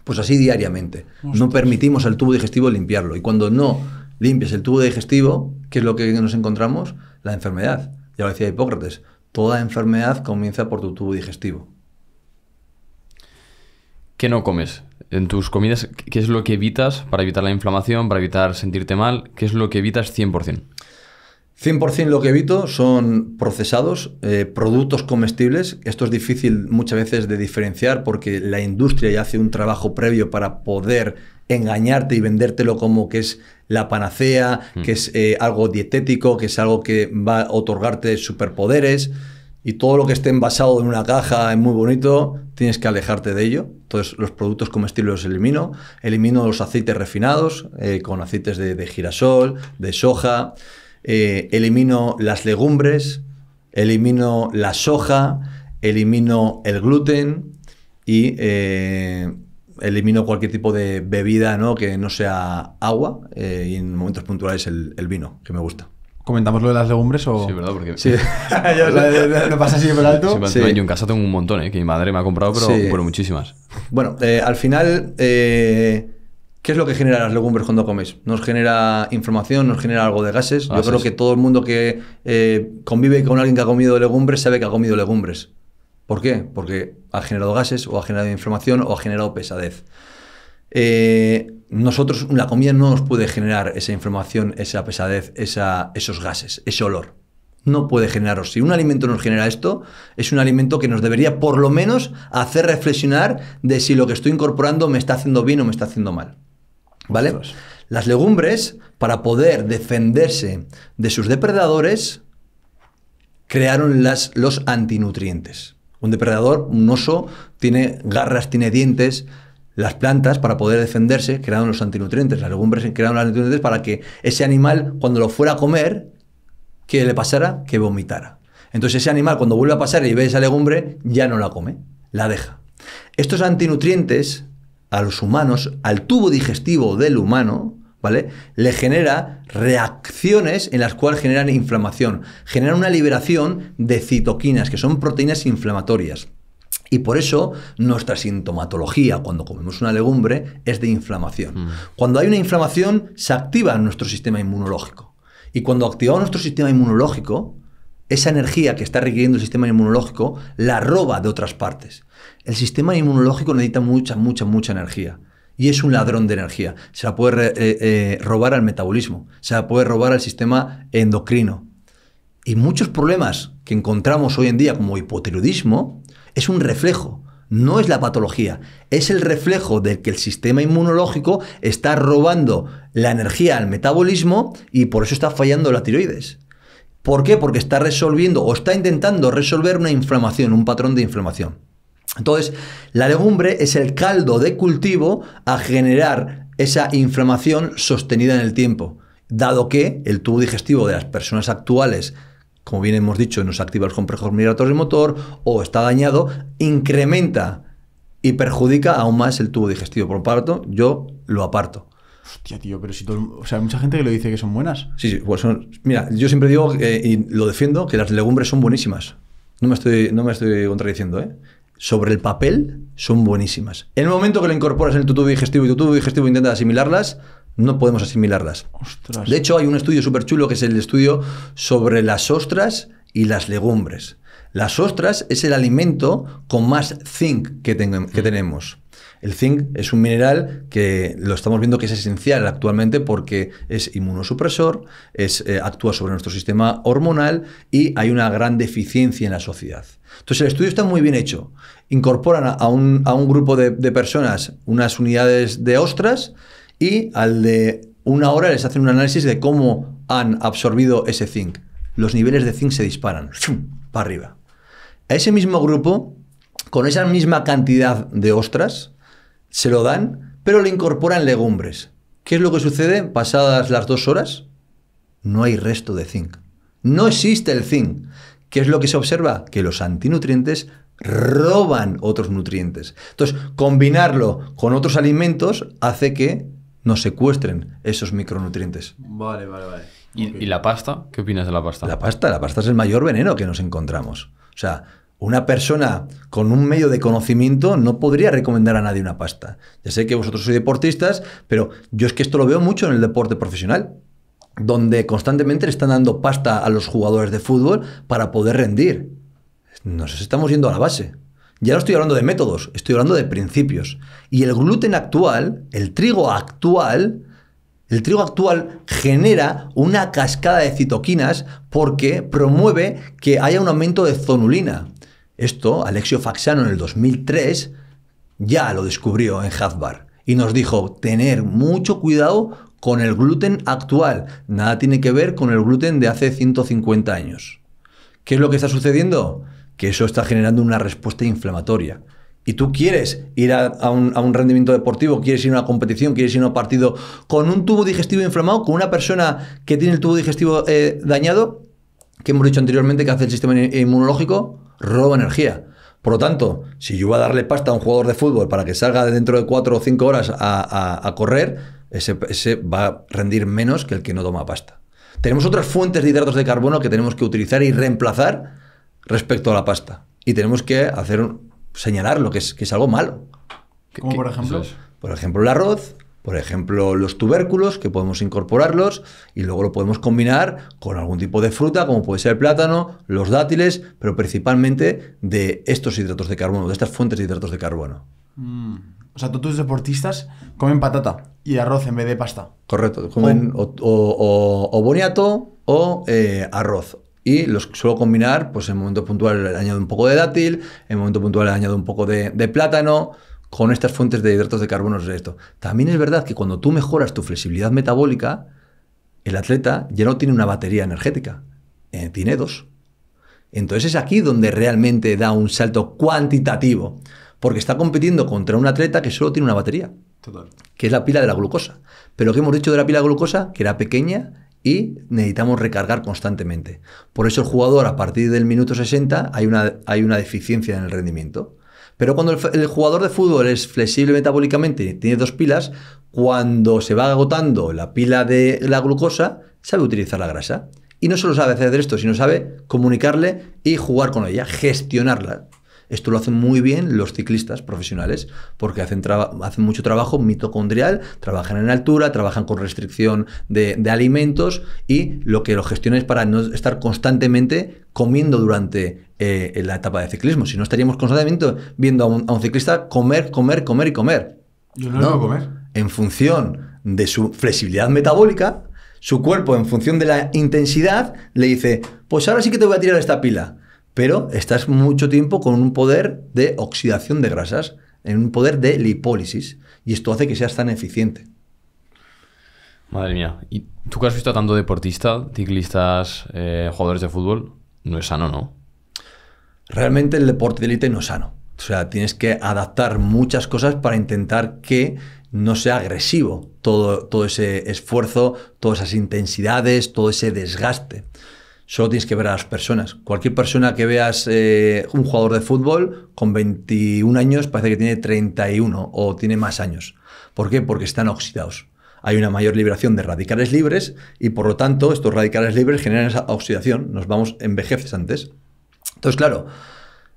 Pues así diariamente. No permitimos al tubo digestivo limpiarlo. Y cuando no limpias el tubo digestivo, ¿Qué es lo que nos encontramos? La enfermedad. Ya lo decía Hipócrates, toda enfermedad comienza por tu tubo digestivo. ¿Qué no comes? En tus comidas, ¿qué es lo que evitas para evitar la inflamación, para evitar sentirte mal? ¿Qué es lo que evitas 100%? 100% lo que evito son procesados, eh, productos comestibles. Esto es difícil muchas veces de diferenciar porque la industria ya hace un trabajo previo para poder engañarte y vendértelo como que es la panacea, mm. que es eh, algo dietético, que es algo que va a otorgarte superpoderes. Y todo lo que esté envasado en una caja es muy bonito, tienes que alejarte de ello. Entonces los productos comestibles los elimino. Elimino los aceites refinados, eh, con aceites de, girasol, de soja. Eh, elimino las legumbres, elimino la soja, elimino el gluten y elimino cualquier tipo de bebida ¿no? que no sea agua eh, y en momentos puntuales el, vino, que me gusta. ¿Comentamos lo de las legumbres o...? Sí, ¿verdad? Porque... Sí, ¿No pasa por alto. Sí, Yo en casa tengo un montón, ¿eh? que mi madre me ha comprado, pero, bueno, muchísimas. Bueno, eh, al final, ¿qué es lo que genera las legumbres cuando comes? Nos genera información, nos genera algo de gases. Yo creo que todo el mundo que convive con alguien que ha comido legumbres sabe que ha comido legumbres. ¿Por qué? Porque ha generado gases o ha generado inflamación o ha generado pesadez. Eh, nosotros, la comida no nos puede generar esa inflamación, esa pesadez, esos gases, ese olor. No puede generaros. Si un alimento nos genera esto, es un alimento que nos debería por lo menos hacer reflexionar de si lo que estoy incorporando me está haciendo bien o me está haciendo mal. ¿Vale? Las legumbres, para poder defenderse de sus depredadores, crearon las, los antinutrientes. Un depredador, un oso, tiene garras, tiene dientes. Las plantas, para poder defenderse, crearon los antinutrientes. Las legumbres crearon los antinutrientes para que ese animal, cuando lo fuera a comer, ¿qué le pasara? Que vomitara. Entonces ese animal, cuando vuelve a pasar y ve esa legumbre, ya no la come, la deja. Estos antinutrientes a los humanos, al tubo digestivo del humano, le genera reacciones en las cuales generan inflamación, generan una liberación de citoquinas, que son proteínas inflamatorias. Y por eso nuestra sintomatología cuando comemos una legumbre es de inflamación. Mm. Cuando hay una inflamación se activa nuestro sistema inmunológico. Y cuando activa nuestro sistema inmunológico, esa energía que está requiriendo el sistema inmunológico la roba de otras partes. El sistema inmunológico necesita mucha, mucha, mucha energía y es un ladrón de energía. Se la puede eh, eh, robar al metabolismo, se la puede robar al sistema endocrino. Y muchos problemas que encontramos hoy en día como hipotiroidismo es un reflejo, no es la patología, es el reflejo de que el sistema inmunológico está robando la energía al metabolismo y por eso está fallando la tiroides. ¿Por qué? Porque está resolviendo o está intentando resolver una inflamación, un patrón de inflamación. Entonces, la legumbre es el caldo de cultivo a generar esa inflamación sostenida en el tiempo, dado que el tubo digestivo de las personas actuales como bien hemos dicho, nos activa los complejos migratorios del motor o está dañado, incrementa y perjudica aún más el tubo digestivo. Por lo yo lo aparto. Hostia, tío, pero si todo. O sea, hay mucha gente que lo dice que son buenas. Sí, sí, pues son, Mira, yo siempre digo, eh, y lo defiendo, que las legumbres son buenísimas. No me estoy, no me estoy contradiciendo, ¿eh? sobre el papel son buenísimas. En el momento que lo incorporas en el tu tubo digestivo y tu tubo digestivo intenta asimilarlas, no podemos asimilarlas. Ostras. De hecho, hay un estudio súper chulo que es el estudio sobre las ostras y las legumbres. Las ostras es el alimento con más zinc que mm. tenemos. El zinc es un mineral que lo estamos viendo que es esencial actualmente porque es inmunosupresor, es, eh, actúa sobre nuestro sistema hormonal y hay una gran deficiencia en la sociedad. Entonces el estudio está muy bien hecho. Incorporan a un, grupo de, personas unas unidades de ostras y al de una hora les hacen un análisis de cómo han absorbido ese zinc. Los niveles de zinc se disparan, para arriba. A ese mismo grupo, con esa misma cantidad de ostras, se lo dan, pero le incorporan legumbres. ¿Qué es lo que sucede? Pasadas las dos horas, no hay resto de zinc. No existe el zinc. ¿Qué es lo que se observa? Que los antinutrientes roban otros nutrientes. Entonces, combinarlo con otros alimentos hace que nos secuestren esos micronutrientes. Vale, vale, vale. ¿Y, la pasta? ¿Qué opinas de la pasta? La pasta, la pasta es el mayor veneno que nos encontramos. O sea, una persona con un medio de conocimiento no podría recomendar a nadie una pasta. Ya sé que vosotros sois deportistas, pero yo es que esto lo veo mucho en el deporte profesional, donde constantemente le están dando pasta a los jugadores de fútbol para poder rendir. Nos estamos yendo a la base. Ya no estoy hablando de métodos, estoy hablando de principios. Y el gluten actual, el trigo actual, el trigo actual genera una cascada de citoquinas porque promueve que haya un aumento de zonulina, esto Alexio Faxano en el 2003 ya lo descubrió en Hafbar y nos dijo tener mucho cuidado con el gluten actual. Nada tiene que ver con el gluten de hace 150 años. ¿Qué es lo que está sucediendo? Que eso está generando una respuesta inflamatoria. Y tú quieres ir a, un, rendimiento deportivo, quieres ir a una competición, quieres ir a un partido con un tubo digestivo inflamado, con una persona que tiene el tubo digestivo eh, dañado, que hemos dicho anteriormente que hace el sistema inmunológico, roba energía. Por lo tanto, si yo voy a darle pasta a un jugador de fútbol para que salga de dentro de cuatro o cinco horas a, correr, ese, va a rendir menos que el que no toma pasta. Tenemos otras fuentes de hidratos de carbono que tenemos que utilizar y reemplazar respecto a la pasta. Y tenemos que hacer señalar lo que es, que es algo malo. ¿Como por ejemplo? Por ejemplo, el arroz, por ejemplo, los tubérculos, que podemos incorporarlos y luego lo podemos combinar con algún tipo de fruta, como puede ser el plátano, los dátiles, pero principalmente de estos hidratos de carbono, de estas fuentes de hidratos de carbono. Mm. O sea, todos los deportistas comen patata y arroz en vez de pasta. Correcto, comen oh. o, boniato o eh, arroz. Y los suelo combinar, pues en momento puntual le añado un poco de dátil, en momento puntual le añado un poco de plátano con estas fuentes de hidratos de carbono esto. También es verdad que cuando tú mejoras tu flexibilidad metabólica, el atleta ya no tiene una batería energética, eh, tiene dos. Entonces es aquí donde realmente da un salto cuantitativo, porque está compitiendo contra un atleta que solo tiene una batería, que es la pila de la glucosa. Pero que hemos dicho de la pila de glucosa, que era pequeña y necesitamos recargar constantemente. Por eso el jugador a partir del minuto 60 hay una, hay una deficiencia en el rendimiento. Pero cuando el, jugador de fútbol es flexible metabólicamente, tiene dos pilas, cuando se va agotando la pila de la glucosa, sabe utilizar la grasa. Y no solo sabe hacer esto, sino sabe comunicarle y jugar con ella, gestionarla. Esto lo hacen muy bien los ciclistas profesionales porque hacen, mucho trabajo mitocondrial, trabajan en altura, trabajan con restricción de, alimentos y lo que lo gestiona es para no estar constantemente comiendo durante eh, la etapa de ciclismo. Si no estaríamos constantemente viendo a un, ciclista comer, comer, comer y comer. Yo no, no comer. En función de su flexibilidad metabólica, su cuerpo, en función de la intensidad, le dice, pues ahora sí que te voy a tirar esta pila pero estás mucho tiempo con un poder de oxidación de grasas, en un poder de lipólisis, y esto hace que seas tan eficiente. Madre mía, ¿y tú que has visto a tanto deportista, ciclistas, eh, jugadores de fútbol? No es sano, ¿no? Realmente el deporte de élite no es sano. O sea, tienes que adaptar muchas cosas para intentar que no sea agresivo todo, todo ese esfuerzo, todas esas intensidades, todo ese desgaste. Solo tienes que ver a las personas. Cualquier persona que veas eh, un jugador de fútbol con 21 años parece que tiene 31 o tiene más años. ¿Por qué? Porque están oxidados. Hay una mayor liberación de radicales libres y por lo tanto estos radicales libres generan esa oxidación. Nos vamos envejeces antes. Entonces, claro,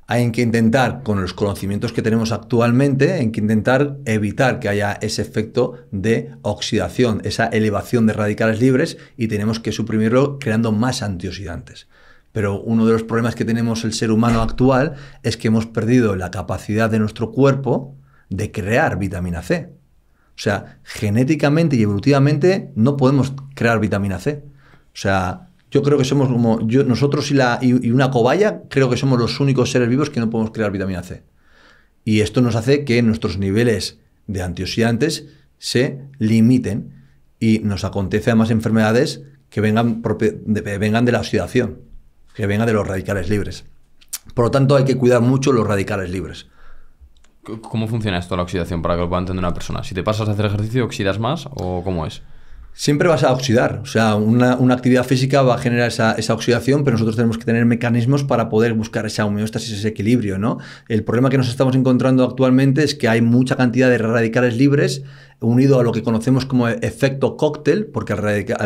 hay que intentar, con los conocimientos que tenemos actualmente, hay que intentar evitar que haya ese efecto de oxidación, esa elevación de radicales libres y tenemos que suprimirlo creando más antioxidantes. Pero uno de los problemas que tenemos el ser humano actual es que hemos perdido la capacidad de nuestro cuerpo de crear vitamina C. O sea, genéticamente y evolutivamente no podemos crear vitamina C. O sea, yo creo que somos como nosotros y, la, una cobaya, creo que somos los únicos seres vivos que no podemos crear vitamina C. Y esto nos hace que nuestros niveles de antioxidantes se limiten y nos acontece más enfermedades que vengan, de, vengan de la oxidación, que vengan de los radicales libres. Por lo tanto, hay que cuidar mucho los radicales libres. ¿Cómo funciona esto la oxidación para que lo pueda entender una persona? Si te pasas a hacer ejercicio, ¿oxidas más o cómo es? Siempre vas a oxidar, o sea, una, actividad física va a generar esa, esa, oxidación, pero nosotros tenemos que tener mecanismos para poder buscar esa homeostasis, ese equilibrio, ¿no? El problema que nos estamos encontrando actualmente es que hay mucha cantidad de radicales libres unido a lo que conocemos como efecto cóctel, porque el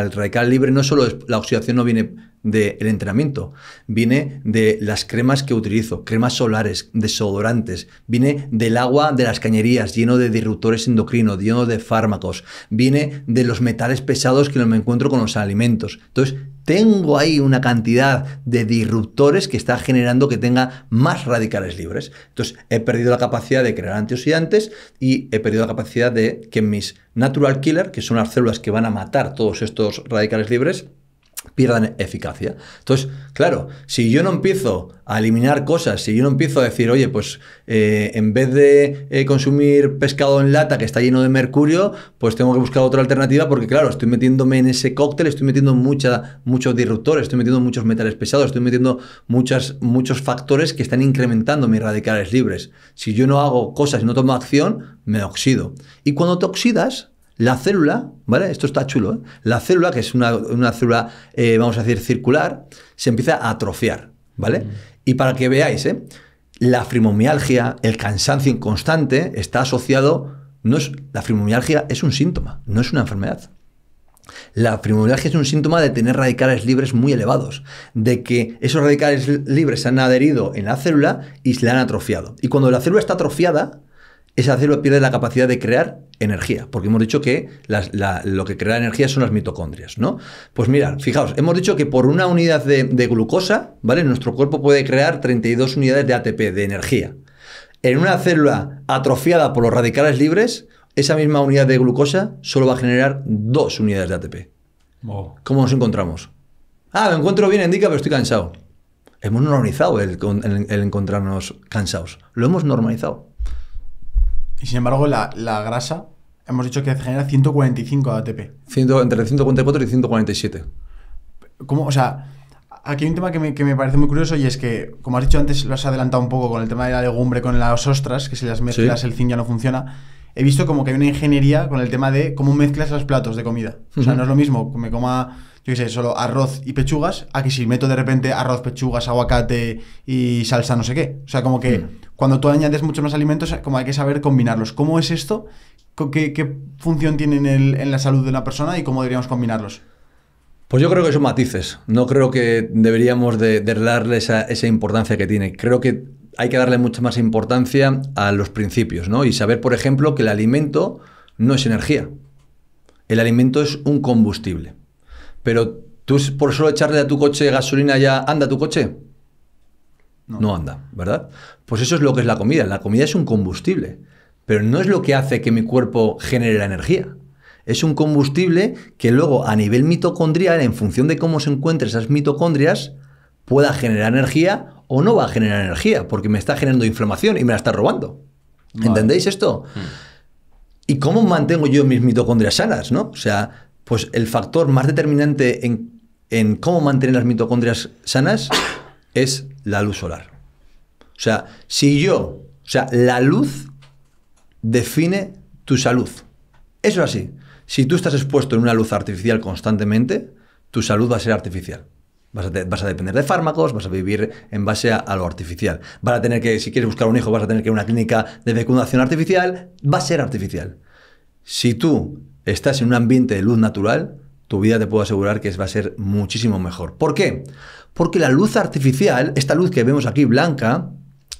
radical, libre no solo es, la oxidación no viene del entrenamiento, viene de las cremas que utilizo, cremas solares, desodorantes, viene del agua de las cañerías lleno de disruptores endocrinos, lleno de fármacos, viene de los metales pesados que me encuentro con los alimentos. Entonces, tengo ahí una cantidad de disruptores que está generando que tenga más radicales libres. Entonces, he perdido la capacidad de crear antioxidantes y he perdido la capacidad de que mis natural killer, que son las células que van a matar todos estos radicales libres, pierdan eficacia. Entonces, claro, si yo no empiezo a eliminar cosas, si yo no empiezo a decir, oye, pues eh, en vez de eh, consumir pescado en lata que está lleno de mercurio, pues tengo que buscar otra alternativa porque, claro, estoy metiéndome en ese cóctel, estoy metiendo mucha, muchos disruptores, estoy metiendo muchos metales pesados, estoy metiendo muchas, muchos factores que están incrementando mis radicales libres. Si yo no hago cosas y no tomo acción, me oxido. Y cuando te oxidas, la célula, ¿vale? Esto está chulo, ¿eh? La célula, que es una, célula, eh, vamos a decir, circular, se empieza a atrofiar, ¿vale? Mm. Y para que veáis, ¿eh? La frimomialgia, el cansancio inconstante, está asociado. No es, la frimomialgia es un síntoma, no es una enfermedad. La fibromialgia es un síntoma de tener radicales libres muy elevados, de que esos radicales libres se han adherido en la célula y se la han atrofiado. Y cuando la célula está atrofiada, esa célula pierde la capacidad de crear energía, porque hemos dicho que lo que crea energía son las mitocondrias, ¿no? Pues mira, fijaos, hemos dicho que por una unidad de, glucosa, ¿vale? Nuestro cuerpo puede crear 32 unidades de ATP, de energía. En una célula atrofiada por los radicales libres, esa misma unidad de glucosa solo va a generar dos unidades de ATP. ¿Cómo nos encontramos? Ah, me encuentro bien, indica, pero estoy cansado. Hemos normalizado el encontrarnos cansados. Lo hemos normalizado. Y sin embargo, la, la grasa, hemos dicho que genera 145 ATP. entre 144 y 147. ¿Cómo? O sea, aquí hay un tema que me, que me, parece muy curioso y es que, como has dicho antes, lo has adelantado un poco con el tema de la legumbre, con las ostras, que si las mezclas el zinc ya no funciona. He visto como que hay una ingeniería con el tema de cómo mezclas los platos de comida. O sea, no es lo mismo que me coma, yo qué sé, solo arroz y pechugas, a que si meto de repente arroz, pechugas, aguacate y salsa, no sé qué. O sea, como que... Mm cuando tú añades muchos más alimentos, como hay que saber combinarlos. ¿Cómo es esto? ¿Qué, función tiene en, la salud de una persona y cómo deberíamos combinarlos? Pues yo creo que son matices. No creo que deberíamos de, darle esa, esa, importancia que tiene. Creo que hay que darle mucha más importancia a los principios, ¿no? Y saber, por ejemplo, que el alimento no es energía. El alimento es un combustible. Pero tú por solo echarle a tu coche gasolina ya anda tu coche, no. anda, ¿verdad? Pues eso es lo que es la comida. La comida es un combustible, pero no es lo que hace que mi cuerpo genere la energía. Es un combustible que luego a nivel mitocondrial, en función de cómo se encuentren esas mitocondrias, pueda generar energía o no va a generar energía, porque me está generando inflamación y me la está robando. ¿Entendéis esto? Mm. ¿Y cómo mantengo yo mis mitocondrias sanas? ¿no? O sea, pues el factor más determinante en, en cómo mantener las mitocondrias sanas es la luz solar. O sea, si yo, o sea, la luz define tu salud. Eso es así. Si tú estás expuesto en una luz artificial constantemente, tu salud va a ser artificial. Vas a, depender de fármacos, vas a vivir en base a, lo artificial. Vas a tener que, si quieres buscar un hijo, vas a tener que ir a una clínica de fecundación artificial, va a ser artificial. Si tú estás en un ambiente de luz natural, tu vida te puedo asegurar que va a ser muchísimo mejor. ¿Por qué? Porque la luz artificial, esta luz que vemos aquí blanca,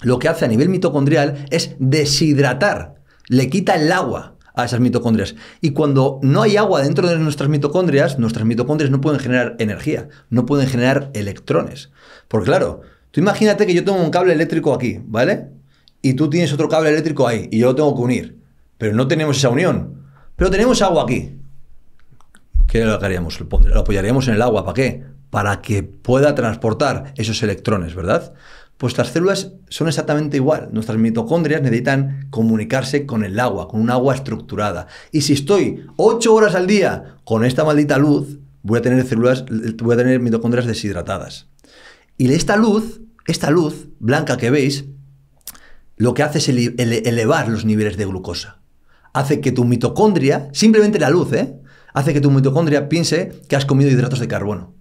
lo que hace a nivel mitocondrial es deshidratar, le quita el agua a esas mitocondrias. Y cuando no hay agua dentro de nuestras mitocondrias, nuestras mitocondrias no pueden generar energía, no pueden generar electrones. Porque claro, tú imagínate que yo tengo un cable eléctrico aquí, ¿vale? Y tú tienes otro cable eléctrico ahí y yo lo tengo que unir. Pero no tenemos esa unión. Pero tenemos agua aquí. ¿Qué lo haríamos? Lo apoyaríamos en el agua, ¿para qué? para que pueda transportar esos electrones, ¿verdad? Pues las células son exactamente igual. Nuestras mitocondrias necesitan comunicarse con el agua, con un agua estructurada. Y si estoy 8 horas al día con esta maldita luz, voy a tener células, voy a tener mitocondrias deshidratadas. Y esta luz, esta luz blanca que veis, lo que hace es elevar los niveles de glucosa. Hace que tu mitocondria, simplemente la luz, ¿eh? hace que tu mitocondria piense que has comido hidratos de carbono.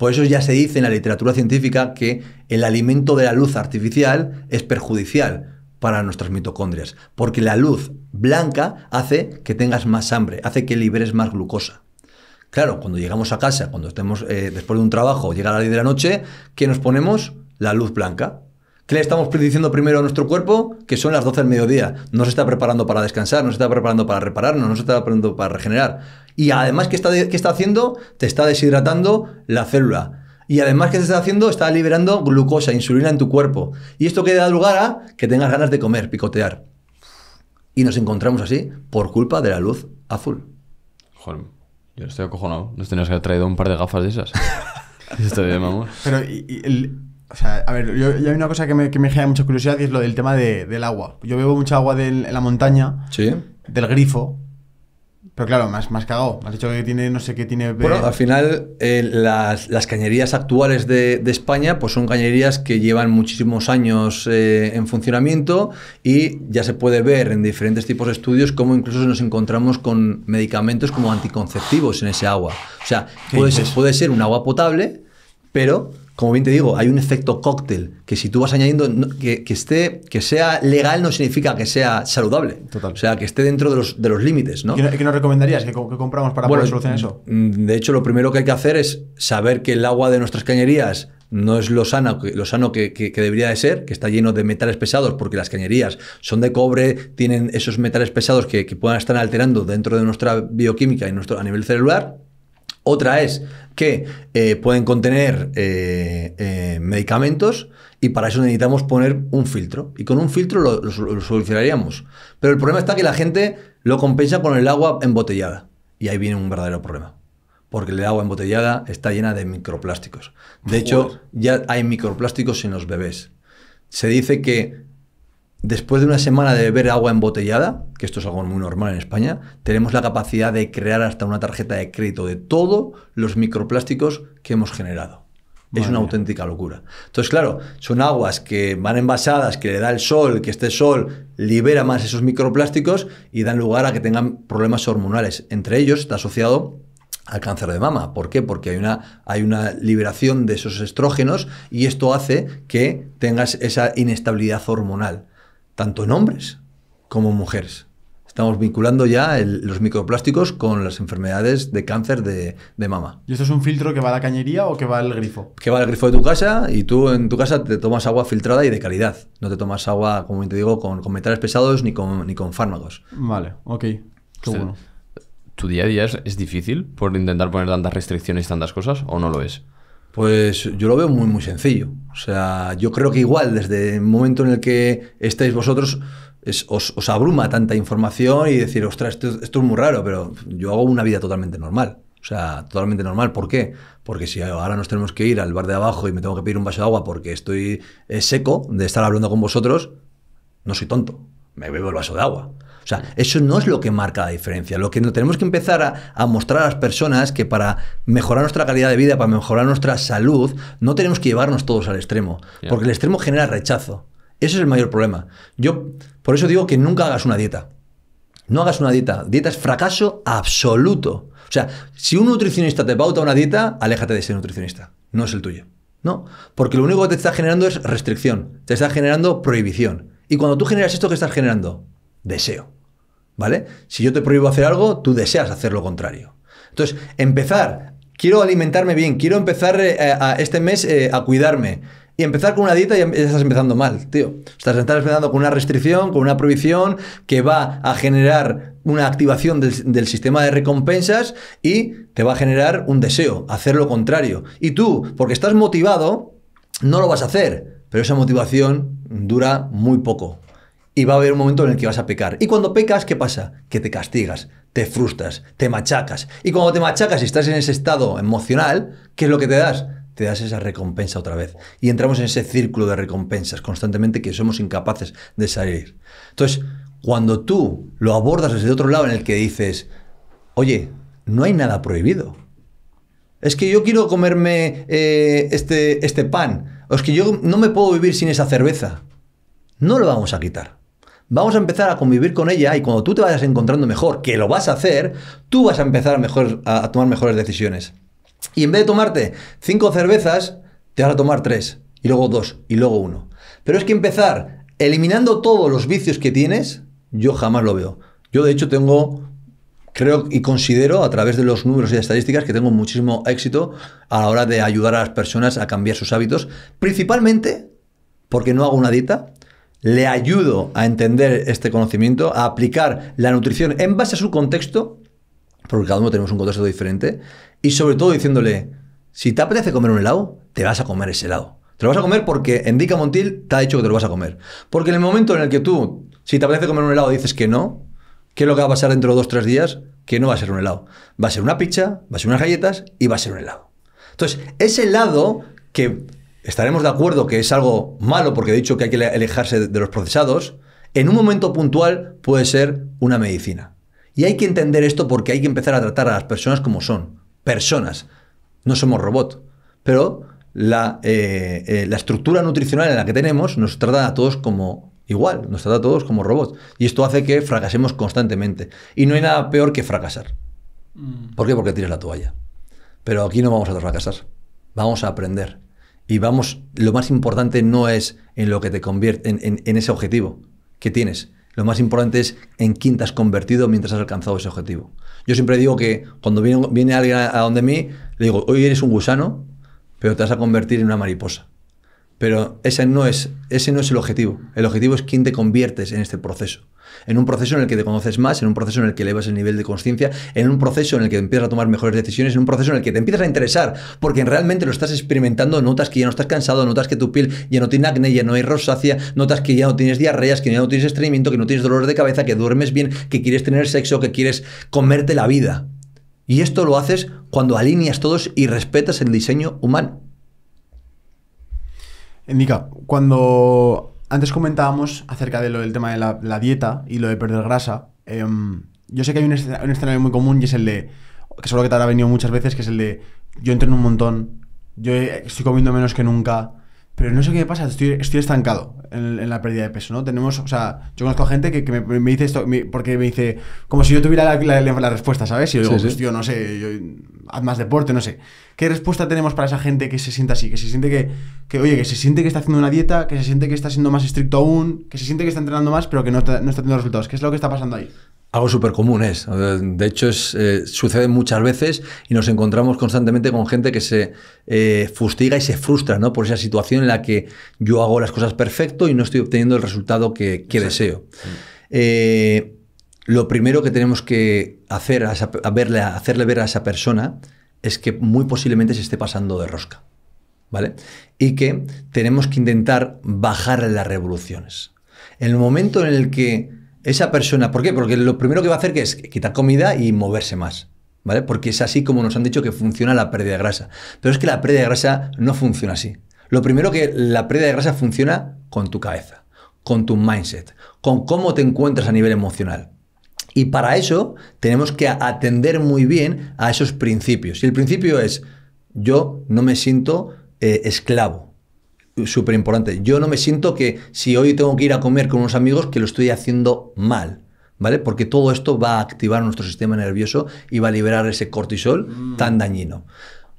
Por eso ya se dice en la literatura científica que el alimento de la luz artificial es perjudicial para nuestras mitocondrias, porque la luz blanca hace que tengas más hambre, hace que liberes más glucosa. Claro, cuando llegamos a casa, cuando estemos eh, después de un trabajo, llega la ley de la noche, ¿qué nos ponemos? La luz blanca. ¿Qué le estamos diciendo primero a nuestro cuerpo? Que son las 12 del mediodía. No se está preparando para descansar, no se está preparando para repararnos, no se está preparando para regenerar. Y además, ¿qué está, está haciendo? Te está deshidratando la célula. Y además, ¿qué se está haciendo? Está liberando glucosa, insulina en tu cuerpo. Y esto que da lugar a que tengas ganas de comer, picotear. Y nos encontramos así por culpa de la luz azul. Joder, yo estoy acojonado. Nos tenías que haber traído un par de gafas de esas. Está bien, vamos. Pero o sea, a ver, yo, hay una cosa que me, que me, genera mucha curiosidad y es lo del tema de, del agua. Yo bebo mucha agua de la montaña, del grifo, pero claro, más has, me has cagado. Me has dicho que tiene, no sé qué tiene. Bueno, al final, eh, las, las, cañerías actuales de, de, España, pues son cañerías que llevan muchísimos años eh, en funcionamiento y ya se puede ver en diferentes tipos de estudios cómo incluso nos encontramos con medicamentos como anticonceptivos en ese agua. O sea, puede puede ser un agua potable, pero como bien te digo, hay un efecto cóctel que si tú vas añadiendo, que, esté, que sea legal no significa que sea saludable. O sea, que esté dentro de los, de los límites, ¿no? ¿Qué, nos recomendarías que, compramos para poder solucionar eso? Mm, de hecho, lo primero que hay que hacer es saber que el agua de nuestras cañerías no es lo, sano lo sano que, que, debería de ser, que está lleno de metales pesados, porque las cañerías son de cobre, tienen esos metales pesados que, que puedan estar alterando dentro de nuestra bioquímica y nuestro, a nivel celular. Otra es que eh, pueden contener eh, eh, medicamentos y para eso necesitamos poner un filtro. Y con un filtro lo, lo, solucionaríamos. Pero el problema está que la gente lo compensa con el agua embotellada. Y ahí viene un verdadero problema. Porque el agua embotellada está llena de microplásticos. De hecho, ya hay microplásticos en los bebés. Se dice que Después de una semana de beber agua embotellada, que esto es algo muy normal en España, tenemos la capacidad de crear hasta una tarjeta de crédito de todos los microplásticos que hemos generado. Es una auténtica locura. Entonces, claro, son aguas que van envasadas, que le da el sol, que este sol libera más esos microplásticos y dan lugar a que tengan problemas hormonales. Entre ellos está asociado al cáncer de mama. ¿Por qué? Porque hay una, hay una liberación de esos estrógenos y esto hace que tengas esa inestabilidad hormonal tanto en hombres como en mujeres. Estamos vinculando ya los microplásticos con las enfermedades de cáncer de, de, mama. ¿Y esto es un filtro que va a la cañería o que va al grifo? Que va al grifo de tu casa y tú en tu casa te tomas agua filtrada y de calidad. No te tomas agua, como te digo, con, metales pesados ni con, ni con fármacos. Vale, ok. Este, ¿Tu día a día es, es difícil por intentar poner tantas restricciones y tantas cosas o no lo es? Pues yo lo veo muy, muy sencillo. O sea, yo creo que igual desde el momento en el que estáis vosotros, os, abruma tanta información y decir, ostras, esto, es muy raro, pero yo hago una vida totalmente normal. O sea, totalmente normal. ¿Por qué? Porque si ahora nos tenemos que ir al bar de abajo y me tengo que pedir un vaso de agua porque estoy eh, seco de estar hablando con vosotros, no soy tonto. Me bebo el vaso de agua sea, eso no es lo que marca la diferencia. Lo que tenemos que empezar a, mostrar a las personas que para mejorar nuestra calidad de vida, para mejorar nuestra salud, no tenemos que llevarnos todos al extremo, porque el extremo genera rechazo. Ese es el mayor problema. Yo, por eso digo que nunca hagas una dieta. No hagas una dieta. Dieta es fracaso absoluto. O sea, si un nutricionista te pauta una dieta, aléjate de ese nutricionista. No es el tuyo. No, porque lo único que te está generando es restricción, te está generando prohibición. Y cuando tú generas esto, ¿qué estás generando? Deseo. ¿vale? Si yo te prohíbo hacer algo, tú deseas hacer lo contrario. Entonces, empezar, quiero alimentarme bien, quiero empezar eh, eh, este mes eh, a cuidarme. Y empezar con una dieta ya estás empezando mal, tío. Estás empezando con una restricción, con una prohibición que va a generar una activación del, sistema de recompensas y te va a generar un deseo, hacer lo contrario. Y tú, porque estás motivado, no lo vas a hacer, pero esa motivación dura muy poco y va a haber un momento en el que vas a pecar. Y cuando pecas, ¿qué pasa? Que te castigas, te frustras, te machacas. Y cuando te machacas y estás en ese estado emocional, ¿qué es lo que te das? Te das esa recompensa otra vez. Y entramos en ese círculo de recompensas constantemente que somos incapaces de salir. Entonces, cuando tú lo abordas desde otro lado en el que dices, oye, no hay nada prohibido. Es que yo quiero comerme eh, este, este pan. O es que yo no me puedo vivir sin esa cerveza. No lo vamos a quitar vamos a empezar a convivir con ella y cuando tú te vayas encontrando mejor, que lo vas a hacer, tú vas a empezar a, mejor, a, tomar mejores decisiones. Y en vez de tomarte cinco cervezas, te vas a tomar tres, y luego dos, y luego uno. Pero es que empezar eliminando todos los vicios que tienes, yo jamás lo veo. Yo de hecho tengo, creo y considero a través de los números y estadísticas que tengo muchísimo éxito a la hora de ayudar a las personas a cambiar sus hábitos, principalmente porque no hago una dieta, le ayudo a entender este conocimiento, a aplicar la nutrición en base a su contexto, porque cada uno tenemos un contexto diferente, y sobre todo diciéndole, si te apetece comer un helado, te vas a comer ese helado. Te lo vas a comer porque Endica Montil te ha dicho que te lo vas a comer. Porque en el momento en el que tú, si te apetece comer un helado, dices que no, ¿qué es lo que va a pasar dentro de dos o tres días? Que no va a ser un helado. Va a ser una pizza, va a ser unas galletas y va a ser un helado. Entonces, ese helado que estaremos de acuerdo que es algo malo porque he dicho que hay que alejarse de los procesados, en un momento puntual puede ser una medicina. Y hay que entender esto porque hay que empezar a tratar a las personas como son, personas, no somos robots. Pero eh, eh, la, estructura nutricional en la que tenemos nos trata a todos como igual, nos trata a todos como robots. Y esto hace que fracasemos constantemente. Y no hay nada peor que fracasar. Mm. ¿Por qué? Porque tienes la toalla. Pero aquí no vamos a fracasar, vamos a aprender y vamos, lo más importante no es en lo que te convierte, en, ese objetivo que tienes. Lo más importante es en quién te has convertido mientras has alcanzado ese objetivo. Yo siempre digo que cuando viene, alguien a, donde mí, le digo, hoy eres un gusano, pero te vas a convertir en una mariposa. Pero ese no es, ese no es el objetivo. El objetivo es quién te conviertes en este proceso en un proceso en el que te conoces más, en un proceso en el que elevas el nivel de conciencia, en un proceso en el que empiezas a tomar mejores decisiones, en un proceso en el que te empiezas a interesar, porque realmente lo estás experimentando, notas que ya no estás cansado, notas que tu piel ya no tiene acné, ya no hay rosácea, notas que ya no tienes diarreas, que ya no tienes estreñimiento, que no tienes dolor de cabeza, que duermes bien, que quieres tener sexo, que quieres comerte la vida. Y esto lo haces cuando alineas todos y respetas el diseño humano. Indica, cuando antes comentábamos acerca de lo del tema de la, dieta y lo de perder grasa. Em, yo sé que hay un, escenario muy común y es el de, que algo que te habrá venido muchas veces, que es el de yo entreno un montón, yo estoy comiendo menos que nunca, pero no sé qué me pasa, estoy, estancado en, la pérdida de peso, ¿no? Tenemos, o sea, yo conozco gente que, me, dice esto, porque me dice, como si yo tuviera la, respuesta, ¿sabes? Y yo digo, pues, no sé, haz más deporte, no sé. ¿Qué respuesta tenemos para esa gente que se sienta así? Que se siente que, que, oye, que se siente que está haciendo una dieta, que se siente que está siendo más estricto aún, que se siente que está entrenando más, pero que no, no está teniendo resultados. ¿Qué es lo que está pasando ahí? Algo súper común es. De hecho, eh, sucede muchas veces y nos encontramos constantemente con gente que se eh, fustiga y se frustra ¿no? por esa situación en la que yo hago las cosas perfecto y no estoy obteniendo el resultado que, deseo. Eh, lo primero que tenemos que hacer verle, hacerle ver a esa persona es que muy posiblemente se esté pasando de rosca. ¿Vale? Y que tenemos que intentar bajar las revoluciones. En el momento en el que esa persona, ¿por qué? Porque lo primero que va a hacer es quitar comida y moverse más. ¿Vale? Porque es así como nos han dicho que funciona la pérdida de grasa. Pero es que la pérdida de grasa no funciona así. Lo primero que la pérdida de grasa funciona con tu cabeza, con tu mindset, con cómo te encuentras a nivel emocional. Y para eso tenemos que atender muy bien a esos principios. Y el principio es, yo no me siento eh, esclavo, súper importante. Yo no me siento que si hoy tengo que ir a comer con unos amigos que lo estoy haciendo mal. ¿Vale? Porque todo esto va a activar nuestro sistema nervioso y va a liberar ese cortisol mm. tan dañino.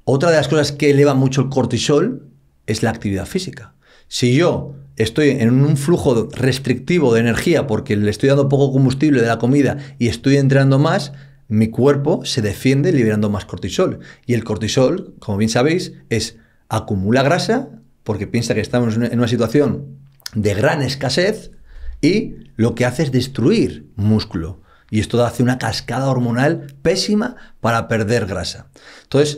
Otra de las cosas que eleva mucho el cortisol es la actividad física. Si yo estoy en un flujo restrictivo de energía porque le estoy dando poco combustible de la comida y estoy entrenando más, mi cuerpo se defiende liberando más cortisol. Y el cortisol, como bien sabéis, es acumula grasa, porque piensa que estamos en una situación de gran escasez y lo que hace es destruir músculo. Y esto hace una cascada hormonal pésima para perder grasa. Entonces,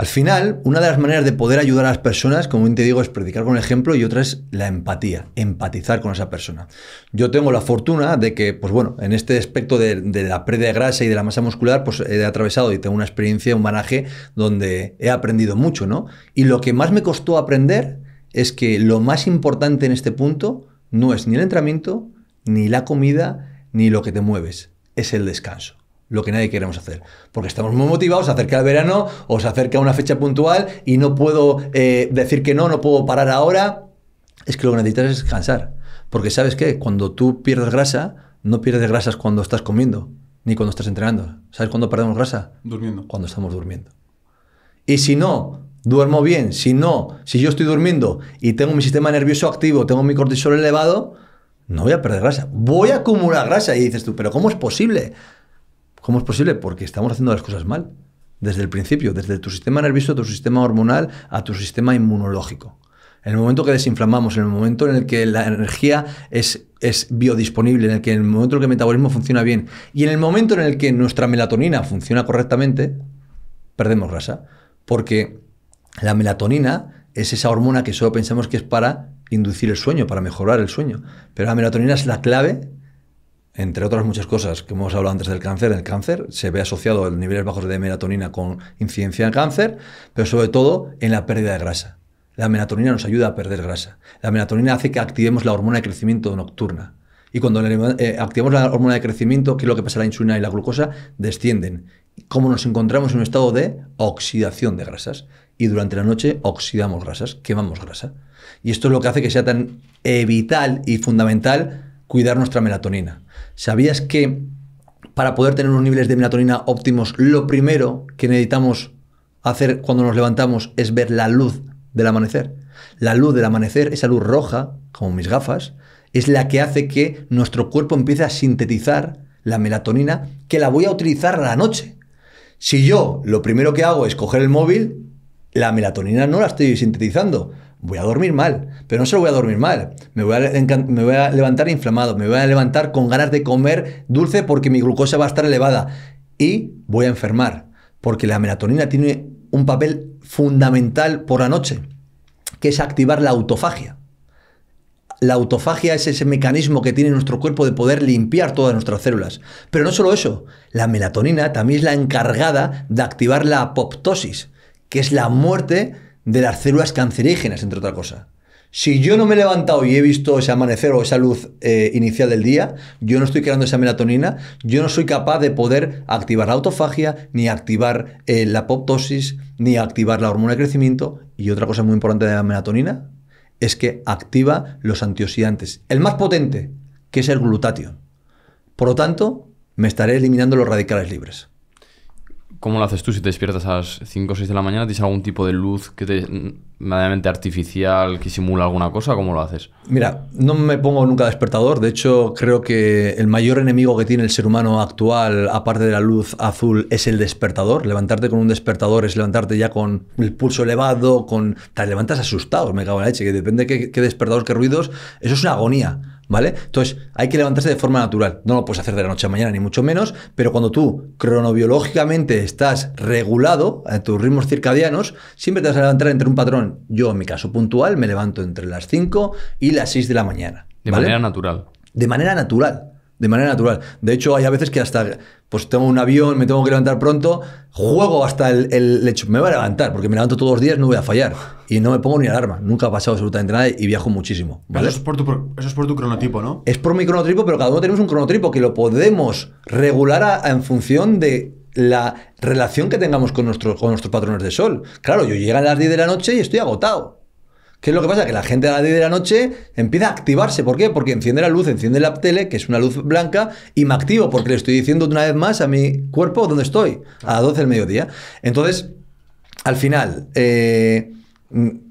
al final, una de las maneras de poder ayudar a las personas, como bien te digo, es predicar con el ejemplo y otra es la empatía, empatizar con esa persona. Yo tengo la fortuna de que, pues bueno, en este aspecto de, de la pérdida de grasa y de la masa muscular, pues he atravesado y tengo una experiencia, un manaje donde he aprendido mucho, ¿no? Y lo que más me costó aprender es que lo más importante en este punto no es ni el entrenamiento, ni la comida, ni lo que te mueves, es el descanso lo que nadie queremos hacer. Porque estamos muy motivados, se acerca el verano o se acerca una fecha puntual y no puedo eh, decir que no, no puedo parar ahora. Es que lo que necesitas es descansar. Porque sabes qué, cuando tú pierdes grasa, no pierdes grasas cuando estás comiendo, ni cuando estás entrenando. ¿Sabes cuándo perdemos grasa? Durmiendo. Cuando estamos durmiendo. Y si no, duermo bien, si no, si yo estoy durmiendo y tengo mi sistema nervioso activo, tengo mi cortisol elevado, no voy a perder grasa. Voy a acumular grasa. Y dices tú, pero ¿cómo es posible? ¿Cómo es posible? Porque estamos haciendo las cosas mal desde el principio, desde tu sistema nervioso, tu sistema hormonal, a tu sistema inmunológico. En el momento que desinflamamos, en el momento en el que la energía es, es biodisponible, en el que en el momento en el que el metabolismo funciona bien y en el momento en el que nuestra melatonina funciona correctamente, perdemos grasa. Porque la melatonina es esa hormona que solo pensamos que es para inducir el sueño, para mejorar el sueño. Pero la melatonina es la clave entre otras muchas cosas que hemos hablado antes del cáncer, el cáncer se ve asociado a niveles bajos de melatonina con incidencia de cáncer, pero sobre todo en la pérdida de grasa. La melatonina nos ayuda a perder grasa. La melatonina hace que activemos la hormona de crecimiento nocturna. Y cuando eh, activamos la hormona de crecimiento, qué es lo que pasa la insulina y la glucosa, descienden. Como nos encontramos en un estado de oxidación de grasas. Y durante la noche oxidamos grasas, quemamos grasa. Y esto es lo que hace que sea tan eh, vital y fundamental cuidar nuestra melatonina. ¿Sabías que para poder tener unos niveles de melatonina óptimos, lo primero que necesitamos hacer cuando nos levantamos es ver la luz del amanecer? La luz del amanecer, esa luz roja, como mis gafas, es la que hace que nuestro cuerpo empiece a sintetizar la melatonina que la voy a utilizar a la noche. Si yo lo primero que hago es coger el móvil, la melatonina no la estoy sintetizando voy a dormir mal, pero no solo voy a dormir mal, me voy a, me voy a levantar inflamado, me voy a levantar con ganas de comer dulce porque mi glucosa va a estar elevada y voy a enfermar, porque la melatonina tiene un papel fundamental por la noche, que es activar la autofagia. La autofagia es ese mecanismo que tiene nuestro cuerpo de poder limpiar todas nuestras células. Pero no solo eso, la melatonina también es la encargada de activar la apoptosis, que es la muerte de las células cancerígenas, entre otra cosa. Si yo no me he levantado y he visto ese amanecer o esa luz eh, inicial del día, yo no estoy creando esa melatonina, yo no soy capaz de poder activar la autofagia, ni activar eh, la apoptosis, ni activar la hormona de crecimiento. Y otra cosa muy importante de la melatonina es que activa los antioxidantes. El más potente, que es el glutatión. Por lo tanto, me estaré eliminando los radicales libres. ¿Cómo lo haces tú si te despiertas a las 5 o 6 de la mañana? ¿Tienes algún tipo de luz que te, medianamente artificial que simula alguna cosa? ¿Cómo lo haces? Mira, no me pongo nunca despertador. De hecho, creo que el mayor enemigo que tiene el ser humano actual, aparte de la luz azul, es el despertador. Levantarte con un despertador es levantarte ya con el pulso elevado, con... Te levantas asustado, me cago en la leche, que depende qué, qué despertador, qué ruidos. Eso es una agonía. ¿vale? Entonces, hay que levantarse de forma natural. No lo puedes hacer de la noche a mañana, ni mucho menos, pero cuando tú cronobiológicamente estás regulado a eh, tus ritmos circadianos, siempre te vas a levantar entre un patrón. Yo, en mi caso puntual, me levanto entre las 5 y las 6 de la mañana. De manera natural. De manera natural de manera natural. De hecho, hay a veces que hasta, pues tengo un avión, me tengo que levantar pronto, juego hasta el, el hecho, me voy a levantar, porque me levanto todos los días, no voy a fallar. Y no me pongo ni alarma, nunca ha pasado absolutamente nada y viajo muchísimo. ¿vale? Eso, es por tu, eso, es por tu, cronotipo, ¿no? Es por mi cronotipo, pero cada uno tenemos un cronotipo que lo podemos regular en función de la relación que tengamos con, nuestros con nuestros patrones de sol. Claro, yo llego a las 10 de la noche y estoy agotado. ¿Qué es lo que pasa? Que la gente a las 10 de la noche empieza a activarse. ¿Por qué? Porque enciende la luz, enciende la tele, que es una luz blanca, y me activo porque le estoy diciendo una vez más a mi cuerpo dónde estoy, a las 12 del mediodía. Entonces, al final, eh,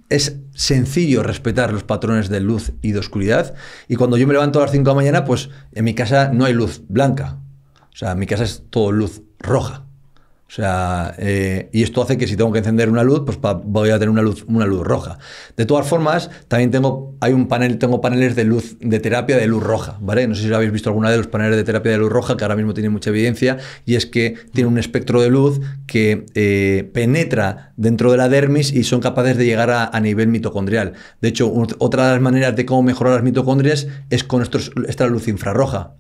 es sencillo respetar los patrones de luz y de oscuridad. Y cuando yo me levanto a las 5 de la mañana, pues en mi casa no hay luz blanca. O sea, mi casa es todo luz roja. O sea, eh, y esto hace que si tengo que encender una luz, pues voy a tener una luz, una luz roja. De todas formas, también tengo, hay un panel, tengo paneles de luz, de terapia de luz roja, ¿vale? No sé si lo habéis visto alguna de los paneles de terapia de luz roja, que ahora mismo tiene mucha evidencia, y es que tiene un espectro de luz que eh, penetra dentro de la dermis y son capaces de llegar a, nivel mitocondrial. De hecho, otra de las maneras de cómo mejorar las mitocondrias es con esta luz infrarroja.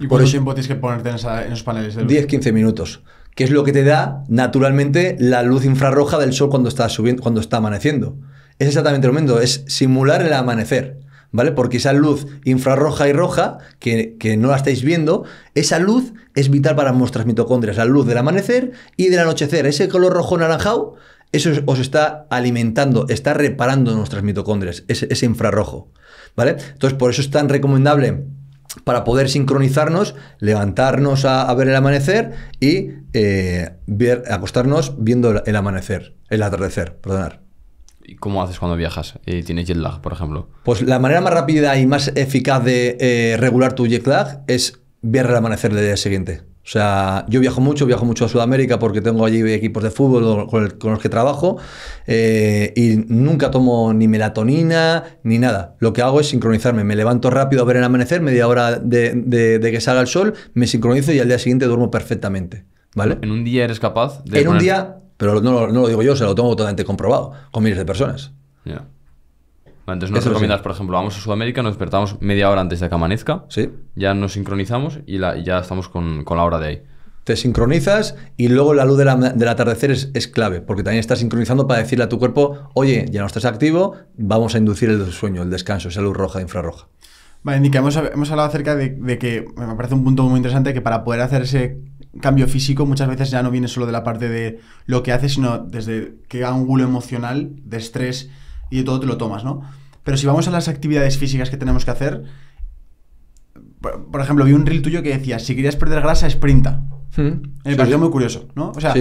¿Y por cuánto tiempo tienes que ponerte en, esos paneles de luz? 10-15 minutos que es lo que te da naturalmente la luz infrarroja del sol cuando está subiendo, cuando está amaneciendo. Es exactamente lo mismo, es simular el amanecer, ¿vale? Porque esa luz infrarroja y roja, que, no la estáis viendo, esa luz es vital para nuestras mitocondrias, la luz del amanecer y del anochecer. Ese color rojo naranjado, eso os está alimentando, está reparando nuestras mitocondrias, ese, ese infrarrojo, ¿vale? Entonces, por eso es tan recomendable para poder sincronizarnos, levantarnos a, ver el amanecer y eh, acostarnos viendo el, amanecer, el atardecer, perdonar. ¿Y cómo haces cuando viajas? y eh, ¿Tienes jet lag, por ejemplo? Pues la manera más rápida y más eficaz de eh, regular tu jet lag es ver el amanecer del día siguiente. O sea, yo viajo mucho, viajo mucho a Sudamérica porque tengo allí equipos de fútbol con, los que trabajo eh, y nunca tomo ni melatonina ni nada. Lo que hago es sincronizarme. Me levanto rápido a ver el amanecer, media hora de, que salga el sol, me sincronizo y al día siguiente duermo perfectamente. ¿Vale? ¿En un día eres capaz de.? En un día, pero no, lo digo yo, se lo tengo totalmente comprobado con miles de personas. Entonces nos recomiendas, por ejemplo, vamos a Sudamérica, nos despertamos media hora antes de que amanezca, ¿Sí? ya nos sincronizamos y, ya estamos con, la hora de ahí. Te sincronizas y luego la luz del atardecer es, clave, porque también estás sincronizando para decirle a tu cuerpo, oye, ya no estás activo, vamos a inducir el sueño, el descanso, esa luz roja, infrarroja. Vale, Nica, hemos, hablado acerca de, que me parece un punto muy interesante que para poder hacer ese cambio físico muchas veces ya no viene solo de la parte de lo que haces, sino desde qué ángulo emocional, de estrés, y todo te lo tomas, ¿no? Pero si vamos a las actividades físicas que tenemos que hacer, por, ejemplo, vi un reel tuyo que decía, si querías perder grasa, sprinta. Sí. Hmm. Me pareció muy curioso, ¿no? O sea,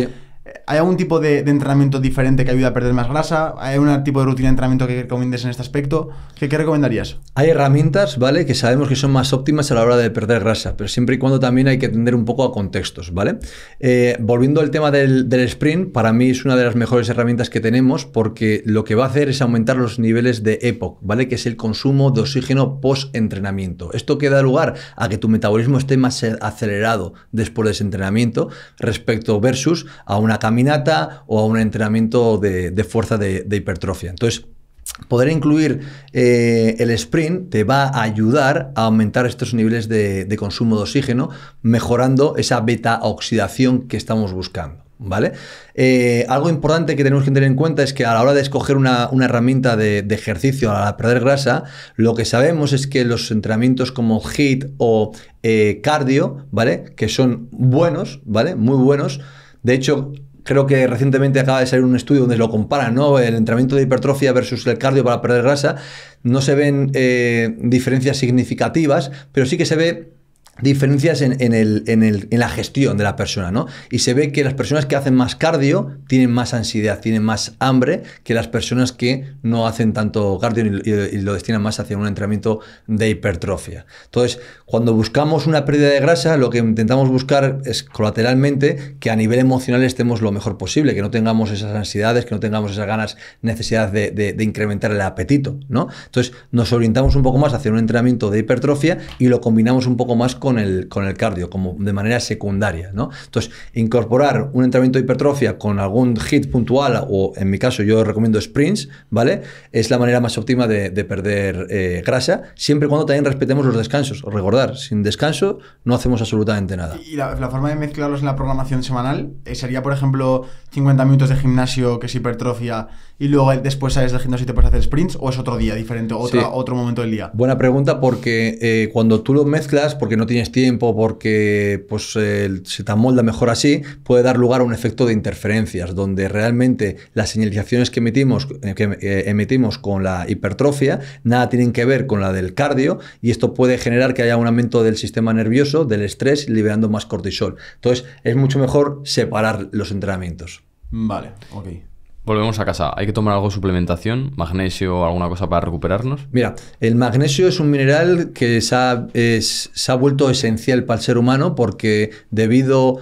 ¿Hay algún tipo de, entrenamiento diferente que ayude a perder más grasa? ¿Hay algún tipo de rutina de entrenamiento que recomiendes en este aspecto? ¿Qué, ¿Qué, recomendarías? Hay herramientas, ¿vale? Que sabemos que son más óptimas a la hora de perder grasa, pero siempre y cuando también hay que atender un poco a contextos, ¿vale? Eh, volviendo al tema del, del, sprint, para mí es una de las mejores herramientas que tenemos porque lo que va a hacer es aumentar los niveles de EPOC, ¿vale? Que es el consumo de oxígeno post-entrenamiento. Esto que da lugar a que tu metabolismo esté más acelerado después de ese entrenamiento respecto versus a una caminata o a un entrenamiento de, fuerza de, hipertrofia. Entonces, Poder incluir eh, el sprint te va a ayudar a aumentar estos niveles de, consumo de oxígeno, mejorando esa beta oxidación que estamos buscando. ¿Vale? Eh, algo importante que tenemos que tener en cuenta es que a la hora de escoger una, herramienta de, ejercicio a perder grasa, lo que sabemos es que los entrenamientos como HIIT o eh, cardio, ¿vale? Que son buenos, ¿vale? Muy buenos. De hecho, creo que recientemente acaba de salir un estudio donde lo comparan, ¿no? El entrenamiento de hipertrofia versus el cardio para perder grasa. No se ven eh, diferencias significativas, pero sí que se ve diferencias en, la gestión de la persona, ¿no? Y se ve que las personas que hacen más cardio tienen más ansiedad, tienen más hambre que las personas que no hacen tanto cardio y, lo destinan más hacia un entrenamiento de hipertrofia. Entonces, cuando buscamos una pérdida de grasa, lo que intentamos buscar es colateralmente que a nivel emocional estemos lo mejor posible, que no tengamos esas ansiedades, que no tengamos esas ganas, necesidad de, incrementar el apetito, ¿no? Entonces, nos orientamos un poco más hacia un entrenamiento de hipertrofia y lo combinamos un poco más con el, con el cardio, como de manera secundaria. ¿no? Entonces, incorporar un entrenamiento de hipertrofia con algún hit puntual, o en mi caso yo recomiendo sprints, ¿vale? Es la manera más óptima de, perder eh, grasa, siempre y cuando también respetemos los descansos. Recordar, sin descanso no hacemos absolutamente nada. Y la, forma de mezclarlos en la programación semanal eh, sería, por ejemplo, 50 minutos de gimnasio, que es hipertrofia, y luego después sabes del gimnasio te puedes hacer sprints o es otro día diferente, otro momento del día? Buena pregunta porque eh, cuando tú lo mezclas, porque no tienes tiempo, porque pues, se te amolda mejor así, puede dar lugar a un efecto de interferencias, donde realmente las señalizaciones que emitimos, eh, que eh, emitimos con la hipertrofia nada tienen que ver con la del cardio y esto puede generar que haya un aumento del sistema nervioso, del estrés, liberando más cortisol. Entonces es mucho mejor separar los entrenamientos. Vale, ok. Volvemos a casa. ¿Hay que tomar algo de suplementación? ¿Magnesio o alguna cosa para recuperarnos? Mira, el magnesio es un mineral que se ha, se ha vuelto esencial para el ser humano porque debido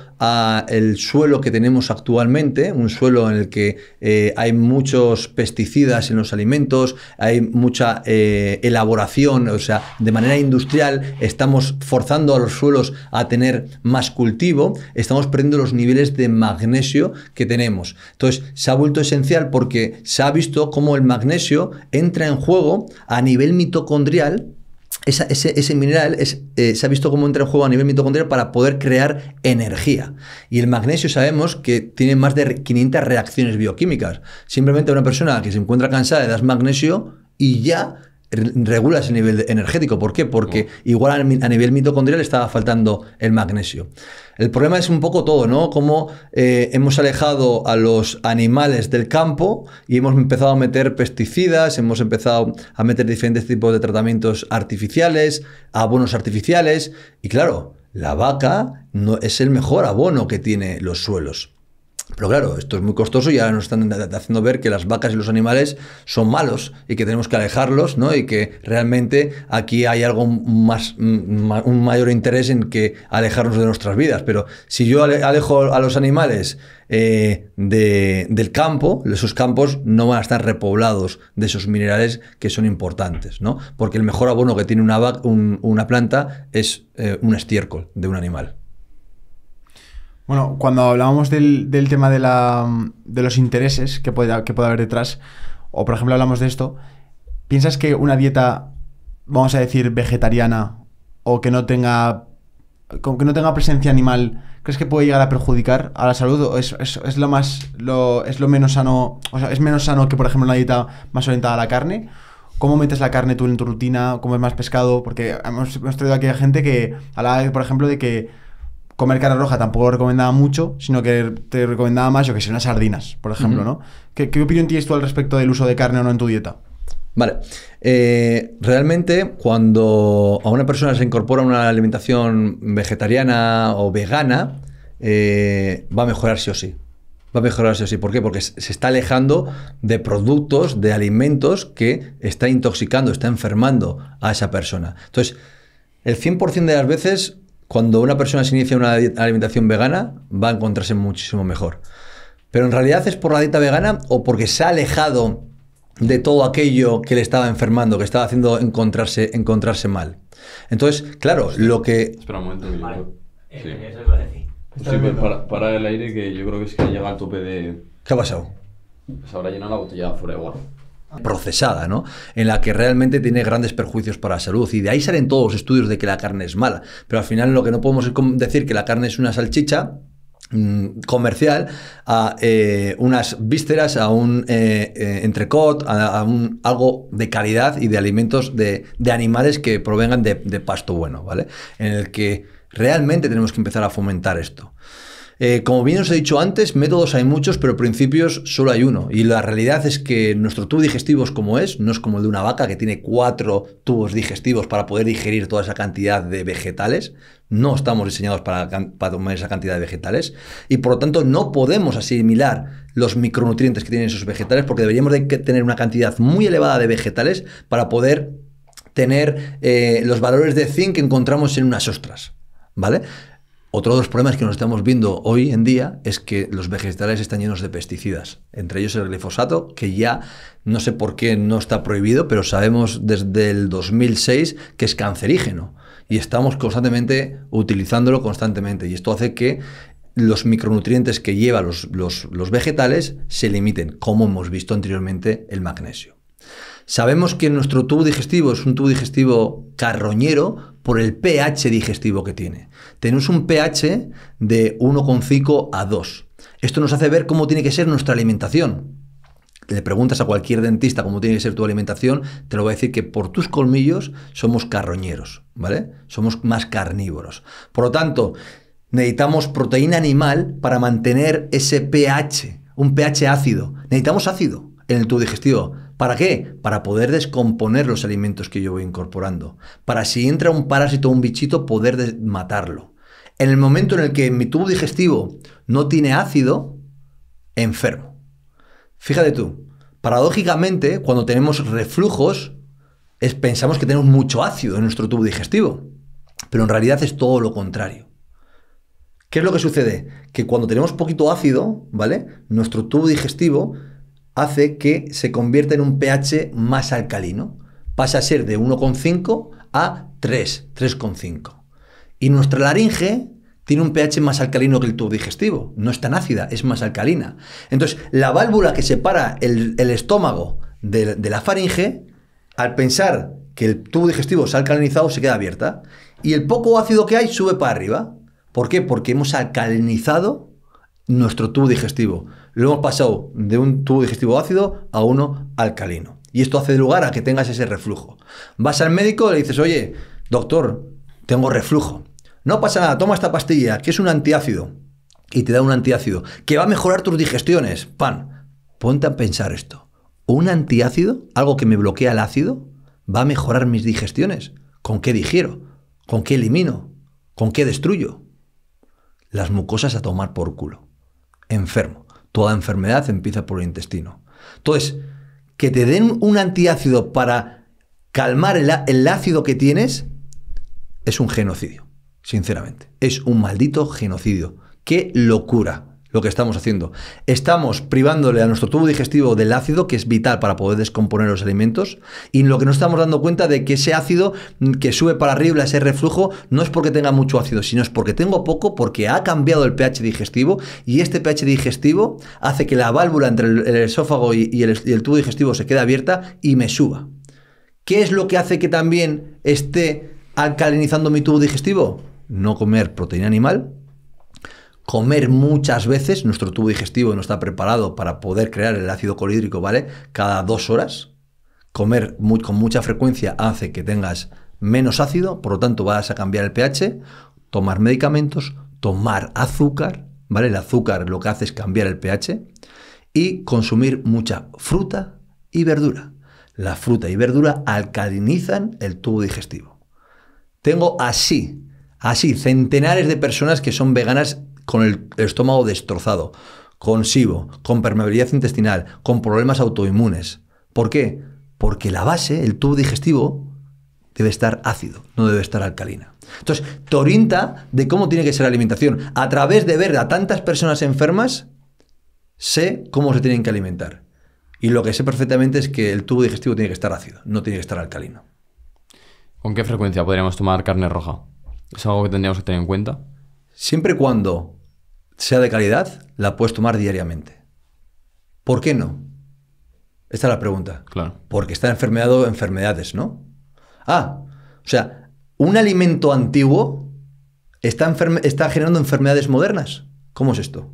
el suelo que tenemos actualmente, un suelo en el que eh, hay muchos pesticidas en los alimentos, hay mucha eh, elaboración, o sea, de manera industrial estamos forzando a los suelos a tener más cultivo, estamos perdiendo los niveles de magnesio que tenemos. Entonces, se ha vuelto esencial porque se ha visto cómo el magnesio entra en juego a nivel mitocondrial ese, mineral eh, se ha visto como entra en juego a nivel mitocondrial para poder crear energía. Y el magnesio sabemos que tiene más de 500 reacciones bioquímicas. Simplemente una persona que se encuentra cansada le das magnesio y ya regula ese nivel energético. ¿Por qué? Porque igual a nivel mitocondrial estaba faltando el magnesio. El problema es un poco todo, ¿no? Como eh, hemos alejado a los animales del campo y hemos empezado a meter pesticidas, hemos empezado a meter diferentes tipos de tratamientos artificiales, abonos artificiales. Y claro, la vaca no es el mejor abono que tiene los suelos. Pero claro, esto es muy costoso y ahora nos están haciendo ver que las vacas y los animales son malos y que tenemos que alejarlos, ¿no? Y que realmente aquí hay algo más, mm, un mayor interés en que alejarnos de nuestras vidas. Pero si yo alejo a los animales eh, del campo, esos campos no van a estar repoblados de esos minerales que son importantes, ¿no? Porque el mejor abono que tiene una, una planta es eh, un estiércol de un animal. Bueno, cuando hablábamos del, del tema de, la, de, los intereses que puede, que puede haber detrás, o por ejemplo hablamos de esto, ¿piensas que una dieta, vamos a decir, vegetariana o que no tenga, con que no tenga presencia animal, ¿crees que puede llegar a perjudicar a la salud? ¿O es, lo más, lo, es lo menos sano, o sea, es menos sano que por ejemplo una dieta más orientada a la carne? ¿Cómo metes la carne tú en tu rutina? ¿Cómo es más pescado? Porque hemos, hemos traído aquí a gente que hablaba, por ejemplo, de que comer carne roja tampoco recomendaba mucho, sino que te recomendaba más, yo que sé, unas sardinas, por ejemplo, ¿no? ¿Qué, ¿Qué, opinión tienes tú al respecto del uso de carne o no en tu dieta? Vale. Eh, realmente, cuando a una persona se incorpora una alimentación vegetariana o vegana, eh, va a mejorar sí o sí. Va a mejorar sí o sí. ¿Por qué? Porque se está alejando de productos, de alimentos que está intoxicando, está enfermando a esa persona. Entonces, el 100% de las veces cuando una persona se inicia una alimentación vegana, va a encontrarse muchísimo mejor. Pero en realidad es por la dieta vegana o porque se ha alejado de todo aquello que le estaba enfermando, que estaba haciendo encontrarse, encontrarse mal. Entonces, claro, lo que... Espera un momento. Vale. Eh, sí. Eso pues, para, el aire que yo creo que es que llega al tope de... ¿Qué ha pasado? Se habrá llenado la botella fuera de agua procesada, ¿no? En la que realmente tiene grandes perjuicios para la salud. Y de ahí salen todos los estudios de que la carne es mala. Pero al final lo que no podemos decir que la carne es una salchicha mm, comercial a eh, unas vísceras, a un eh, eh, entrecot, a, un, algo de calidad y de alimentos de, animales que provengan de, de pasto bueno, ¿vale? En el que realmente tenemos que empezar a fomentar esto. Eh, como bien os he dicho antes, métodos hay muchos, pero principios solo hay uno. Y la realidad es que nuestro tubo digestivo es como es, no es como el de una vaca que tiene cuatro tubos digestivos para poder digerir toda esa cantidad de vegetales. No estamos diseñados para, tomar esa cantidad de vegetales. Y por lo tanto no podemos asimilar los micronutrientes que tienen esos vegetales porque deberíamos de tener una cantidad muy elevada de vegetales para poder tener eh, los valores de zinc que encontramos en unas ostras. ¿Vale? Otro de los problemas que nos estamos viendo hoy en día es que los vegetales están llenos de pesticidas, entre ellos el glifosato, que ya no sé por qué no está prohibido, pero sabemos desde el 2006 que es cancerígeno y estamos constantemente utilizándolo constantemente y esto hace que los micronutrientes que llevan los, los vegetales se limiten, como hemos visto anteriormente el magnesio. Sabemos que nuestro tubo digestivo es un tubo digestivo carroñero por el pH digestivo que tiene. Tenemos un pH de 1,5 a 2. Esto nos hace ver cómo tiene que ser nuestra alimentación. Le preguntas a cualquier dentista cómo tiene que ser tu alimentación, te lo va a decir que por tus colmillos somos carroñeros, ¿vale? Somos más carnívoros. Por lo tanto, necesitamos proteína animal para mantener ese pH, un pH ácido. Necesitamos ácido en tu digestivo ¿Para qué? Para poder descomponer los alimentos que yo voy incorporando. Para si entra un parásito o un bichito, poder matarlo. En el momento en el que mi tubo digestivo no tiene ácido, enfermo. Fíjate tú, paradójicamente, cuando tenemos reflujos, es, pensamos que tenemos mucho ácido en nuestro tubo digestivo, pero en realidad es todo lo contrario. ¿Qué es lo que sucede? Que cuando tenemos poquito ácido, ¿vale? Nuestro tubo digestivo hace que se convierta en un pH más alcalino. Pasa a ser de 1,5 a 3, 3,5. Y nuestra laringe tiene un pH más alcalino que el tubo digestivo. No es tan ácida, es más alcalina. Entonces, la válvula que separa el, estómago de, de, la faringe, al pensar que el tubo digestivo se ha alcalinizado, se queda abierta. Y el poco ácido que hay sube para arriba. ¿Por qué? Porque hemos alcalinizado nuestro tubo digestivo lo hemos pasado de un tubo digestivo ácido a uno alcalino. Y esto hace lugar a que tengas ese reflujo. Vas al médico y le dices, oye, doctor, tengo reflujo. No pasa nada, toma esta pastilla, que es un antiácido. Y te da un antiácido, que va a mejorar tus digestiones. Pan, ponte a pensar esto. Un antiácido, algo que me bloquea el ácido, va a mejorar mis digestiones. ¿Con qué digiero? ¿Con qué elimino? ¿Con qué destruyo? Las mucosas a tomar por culo. Enfermo. Toda enfermedad empieza por el intestino. Entonces, que te den un antiácido para calmar el, ácido que tienes es un genocidio, sinceramente. Es un maldito genocidio. ¡Qué locura! lo que estamos haciendo. Estamos privándole a nuestro tubo digestivo del ácido que es vital para poder descomponer los alimentos y lo que no estamos dando cuenta de que ese ácido mm, que sube para arriba, ese reflujo, no es porque tenga mucho ácido, sino es porque tengo poco, porque ha cambiado el pH digestivo y este pH digestivo hace que la válvula entre el, esófago y el tubo digestivo se quede abierta y me suba. ¿Qué es lo que hace que también esté alcalinizando mi tubo digestivo? No comer proteína animal, comer muchas veces, nuestro tubo digestivo no está preparado para poder crear el ácido colhídrico, ¿vale? Cada dos horas, comer muy, con mucha frecuencia hace que tengas menos ácido, por lo tanto vas a cambiar el pH, tomar medicamentos, tomar azúcar, ¿vale? El azúcar lo que hace es cambiar el pH y consumir mucha fruta y verdura. La fruta y verdura alcalinizan el tubo digestivo. Tengo así, así, centenares de personas que son veganas con el, estómago destrozado, con SIBO, con permeabilidad intestinal, con problemas autoinmunes. ¿Por qué? Porque la base, el tubo digestivo, debe estar ácido, no debe estar alcalina. Entonces, Torinta, de cómo tiene que ser la alimentación. A través de ver a tantas personas enfermas, sé cómo se tienen que alimentar. Y lo que sé perfectamente es que el tubo digestivo tiene que estar ácido, no tiene que estar alcalino. ¿Con qué frecuencia podríamos tomar carne roja? ¿Es algo que tendríamos que tener en cuenta? Siempre y cuando sea de calidad, la puedes tomar diariamente. ¿Por qué no? Esta es la pregunta. Claro. Porque está enfermedado enfermedades, ¿no? Ah, o sea, un alimento antiguo está, está generando enfermedades modernas. ¿Cómo es esto?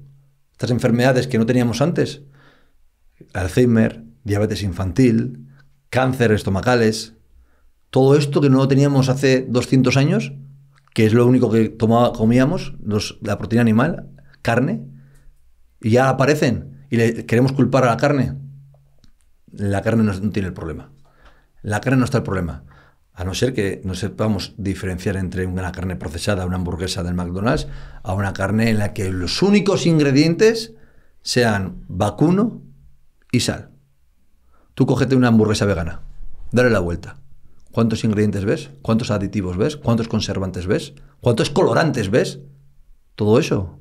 Estas enfermedades que no teníamos antes. Alzheimer, diabetes infantil, cáncer estomacales. Todo esto que no lo teníamos hace 200 años, que es lo único que tomaba, comíamos, la proteína animal, carne y ya aparecen y le queremos culpar a la carne. La carne no, tiene el problema. La carne no está el problema. A no ser que no sepamos diferenciar entre una carne procesada, una hamburguesa del McDonald's, a una carne en la que los únicos ingredientes sean vacuno y sal. Tú cógete una hamburguesa vegana, dale la vuelta. ¿Cuántos ingredientes ves? ¿Cuántos aditivos ves? ¿Cuántos conservantes ves? ¿Cuántos colorantes ves? Todo eso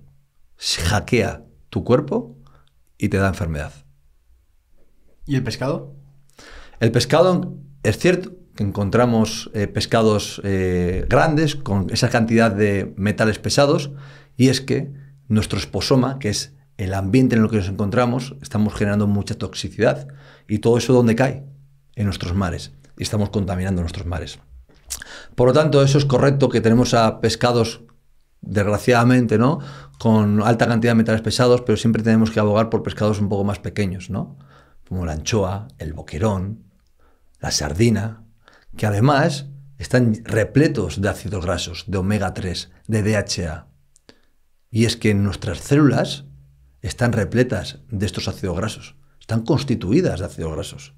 hackea tu cuerpo y te da enfermedad. ¿Y el pescado? El pescado, es cierto que encontramos eh, pescados eh, grandes con esa cantidad de metales pesados y es que nuestro esposoma, que es el ambiente en el que nos encontramos, estamos generando mucha toxicidad. ¿Y todo eso donde cae? En nuestros mares. Y estamos contaminando nuestros mares. Por lo tanto, eso es correcto que tenemos a pescados, desgraciadamente, ¿no? con alta cantidad de metales pesados, pero siempre tenemos que abogar por pescados un poco más pequeños, ¿no? Como la anchoa, el boquerón, la sardina, que además están repletos de ácidos grasos, de omega 3, de DHA. Y es que nuestras células están repletas de estos ácidos grasos, están constituidas de ácidos grasos.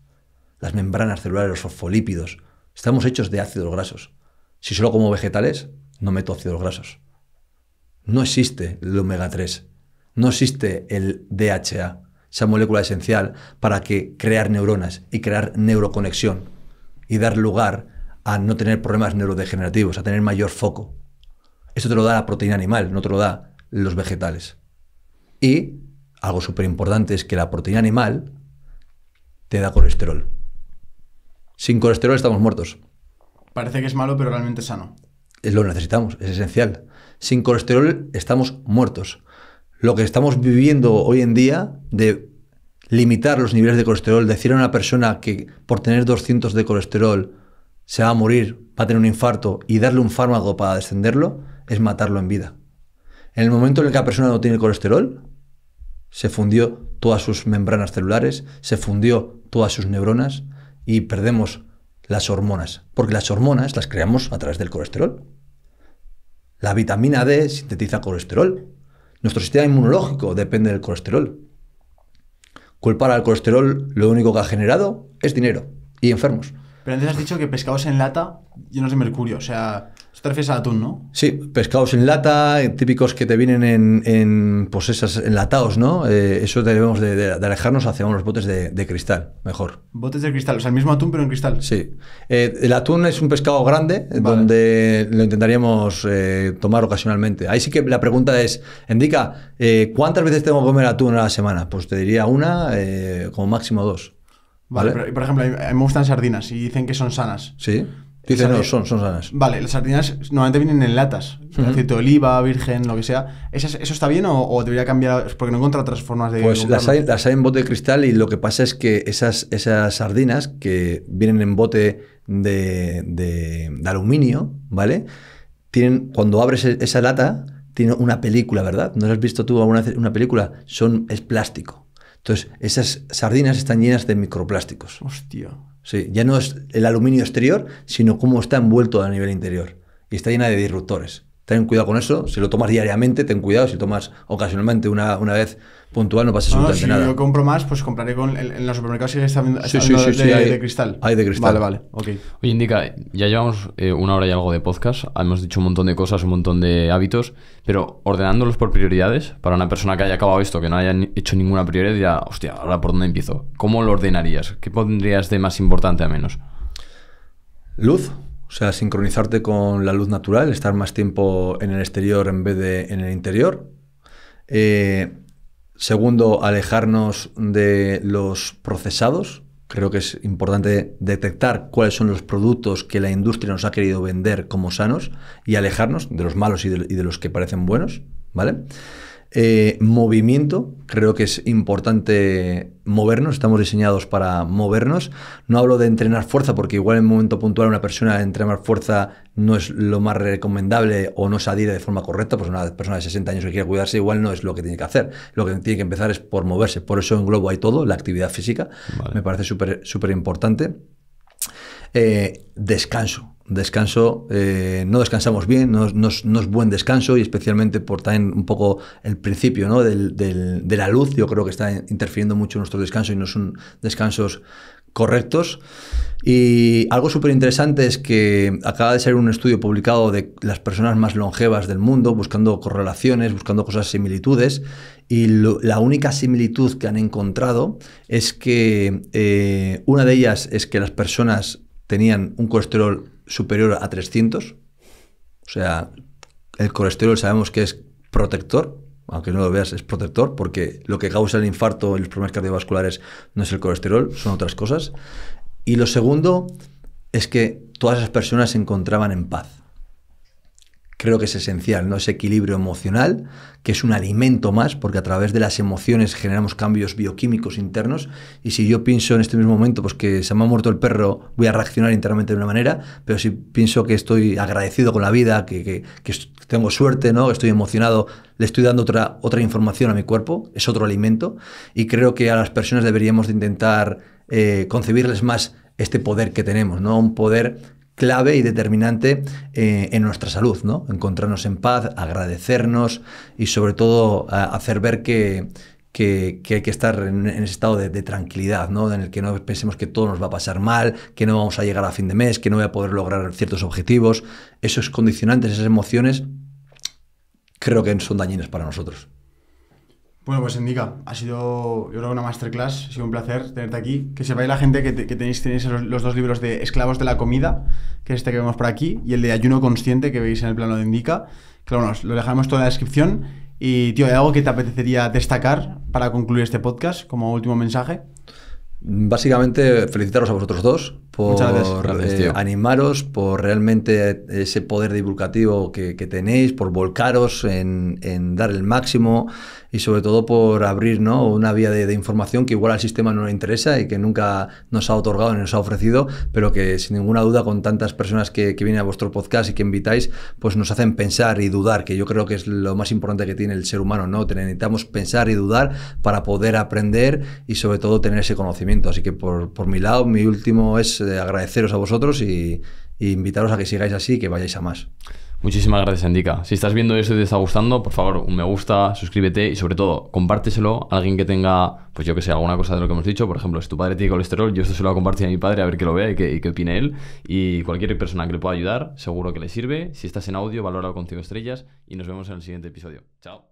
Las membranas celulares, los fosfolípidos, estamos hechos de ácidos grasos. Si solo como vegetales, no meto ácidos grasos. No existe el omega 3, no existe el DHA, esa molécula esencial para que crear neuronas y crear neuroconexión y dar lugar a no tener problemas neurodegenerativos, a tener mayor foco. Eso te lo da la proteína animal, no te lo da los vegetales. Y algo súper importante es que la proteína animal te da colesterol. Sin colesterol estamos muertos. Parece que es malo, pero realmente es sano. Lo necesitamos, es esencial. Sin colesterol estamos muertos. Lo que estamos viviendo hoy en día de limitar los niveles de colesterol, decir a una persona que por tener 200 de colesterol se va a morir, va a tener un infarto y darle un fármaco para descenderlo, es matarlo en vida. En el momento en el que la persona no tiene colesterol, se fundió todas sus membranas celulares, se fundió todas sus neuronas y perdemos las hormonas, porque las hormonas las creamos a través del colesterol. La vitamina D sintetiza colesterol. Nuestro sistema inmunológico depende del colesterol. Culpar al colesterol lo único que ha generado es dinero y enfermos. Pero antes has dicho que pescados en lata llenos de mercurio, o sea te refieres atún, ¿no? Sí, pescados en lata, eh, típicos que te vienen en, en pues esas, enlatados, ¿no? Eh, eso debemos de, alejarnos hacia unos botes de, cristal, mejor. Botes de cristal, o sea, el mismo atún pero en cristal. Sí. Eh, el atún es un pescado grande donde lo intentaríamos tomar ocasionalmente. Ahí sí que la pregunta es, indica ¿cuántas veces tengo que comer atún a la semana? Pues te diría una, como máximo dos. Vale, por ejemplo, me gustan sardinas y dicen que son sanas. Sí son, son sanas. Vale, las sardinas normalmente vienen en latas. Aceite de oliva, virgen, lo que sea. ¿Eso, está bien o, debería cambiar? Porque no encuentro otras formas de. Pues las hay, las hay, en bote de cristal y lo que pasa es que esas, esas sardinas que vienen en bote de, de, aluminio, ¿vale? Tienen, cuando abres e, esa lata, tiene una película, ¿verdad? ¿No has visto tú alguna vez una película? Son, es plástico. Entonces, esas sardinas están llenas de microplásticos. Hostia. Sí, ya no es el aluminio exterior, sino cómo está envuelto a nivel interior. Y está llena de disruptores. Ten cuidado con eso. Si lo tomas diariamente, ten cuidado. Si tomas ocasionalmente una, una vez puntual no pasa yo compro más, pues compraré con. en los supermercados si de, hay, de, cristal. Hay de cristal. Vale, vale. Oye, Indica, ya llevamos eh, una hora y algo de podcast. Hemos dicho un montón de cosas, un montón de hábitos, pero ordenándolos por prioridades, para una persona que haya acabado esto, que no haya hecho ninguna prioridad, dirá, hostia, ahora por dónde empiezo. ¿Cómo lo ordenarías? ¿Qué pondrías de más importante a menos? Luz. O sea, sincronizarte con la luz natural, estar más tiempo en el exterior en vez de en el interior. Eh, Segundo, alejarnos de los procesados. Creo que es importante detectar cuáles son los productos que la industria nos ha querido vender como sanos y alejarnos de los malos y de, los que parecen buenos, ¿vale? Eh, movimiento, creo que es importante movernos, estamos diseñados para movernos. No hablo de entrenar fuerza, porque igual en un momento puntual una persona entrenar fuerza no es lo más recomendable o no salir de forma correcta, pues una persona de 60 años que quiere cuidarse igual no es lo que tiene que hacer. Lo que tiene que empezar es por moverse. Por eso en Globo hay todo, la actividad física, me parece súper importante. Eh, descanso descanso, eh, no descansamos bien, no, es buen descanso y especialmente por también un poco el principio ¿no? de la luz, yo creo que está interfiriendo mucho en nuestro descanso y no son descansos correctos. Y algo súper interesante es que acaba de salir un estudio publicado de las personas más longevas del mundo, buscando correlaciones, buscando cosas, similitudes, y la única similitud que han encontrado es que eh, una de ellas es que las personas tenían un colesterol superior a 300, o sea, el colesterol sabemos que es protector, aunque no lo veas, es protector, porque lo que causa el infarto y los problemas cardiovasculares no es el colesterol, son otras cosas. Y lo segundo es que todas las personas se encontraban en paz creo que es esencial, ¿no? Ese equilibrio emocional, que es un alimento más, porque a través de las emociones generamos cambios bioquímicos internos. Y si yo pienso en este mismo momento, pues que se me ha muerto el perro, voy a reaccionar internamente de una manera, pero si pienso que estoy agradecido con la vida, que, que, tengo suerte, ¿no? Estoy emocionado, le estoy dando otra, otra información a mi cuerpo, es otro alimento. Y creo que a las personas deberíamos de intentar eh, concebirles más este poder que tenemos, ¿no? Un poder clave y determinante eh, en nuestra salud, ¿no? Encontrarnos en paz, agradecernos y sobre todo hacer ver que, hay que estar en, ese estado de, tranquilidad, ¿no? en el que no pensemos que todo nos va a pasar mal, que no vamos a llegar a fin de mes, que no voy a poder lograr ciertos objetivos. Esos condicionantes, esas emociones, creo que son dañinas para nosotros. Bueno, pues Indica, ha sido, yo creo, una masterclass, ha sido un placer tenerte aquí. Que sepáis la gente que, tenéis, tenéis los, dos libros de Esclavos de la Comida, que es este que vemos por aquí, y el de Ayuno Consciente que veis en el plano de Indica. Claro, nos lo dejamos todo en la descripción. Y, tío, ¿hay algo que te apetecería destacar para concluir este podcast como último mensaje? Básicamente, felicitaros a vosotros dos por eh, animaros, por realmente ese poder divulgativo que, tenéis, por volcaros en, dar el máximo y sobre todo por abrir ¿no? una vía de, información que igual al sistema no le interesa y que nunca nos ha otorgado ni nos ha ofrecido, pero que sin ninguna duda con tantas personas que, vienen a vuestro podcast y que invitáis, pues nos hacen pensar y dudar, que yo creo que es lo más importante que tiene el ser humano, ¿no? Necesitamos pensar y dudar para poder aprender y sobre todo tener ese conocimiento. Así que por, por mi lado, mi último es agradeceros a vosotros y, invitaros a que sigáis así y que vayáis a más. Muchísimas gracias, Andica. Si estás viendo esto y te está gustando, por favor, un me gusta, suscríbete y sobre todo, compárteselo a alguien que tenga, pues yo que sé, alguna cosa de lo que hemos dicho. Por ejemplo, si tu padre tiene colesterol, yo esto se lo voy a compartir a mi padre a ver que lo vea y que, opine él. Y cualquier persona que le pueda ayudar, seguro que le sirve. Si estás en audio, valora con 5 estrellas y nos vemos en el siguiente episodio. Chao.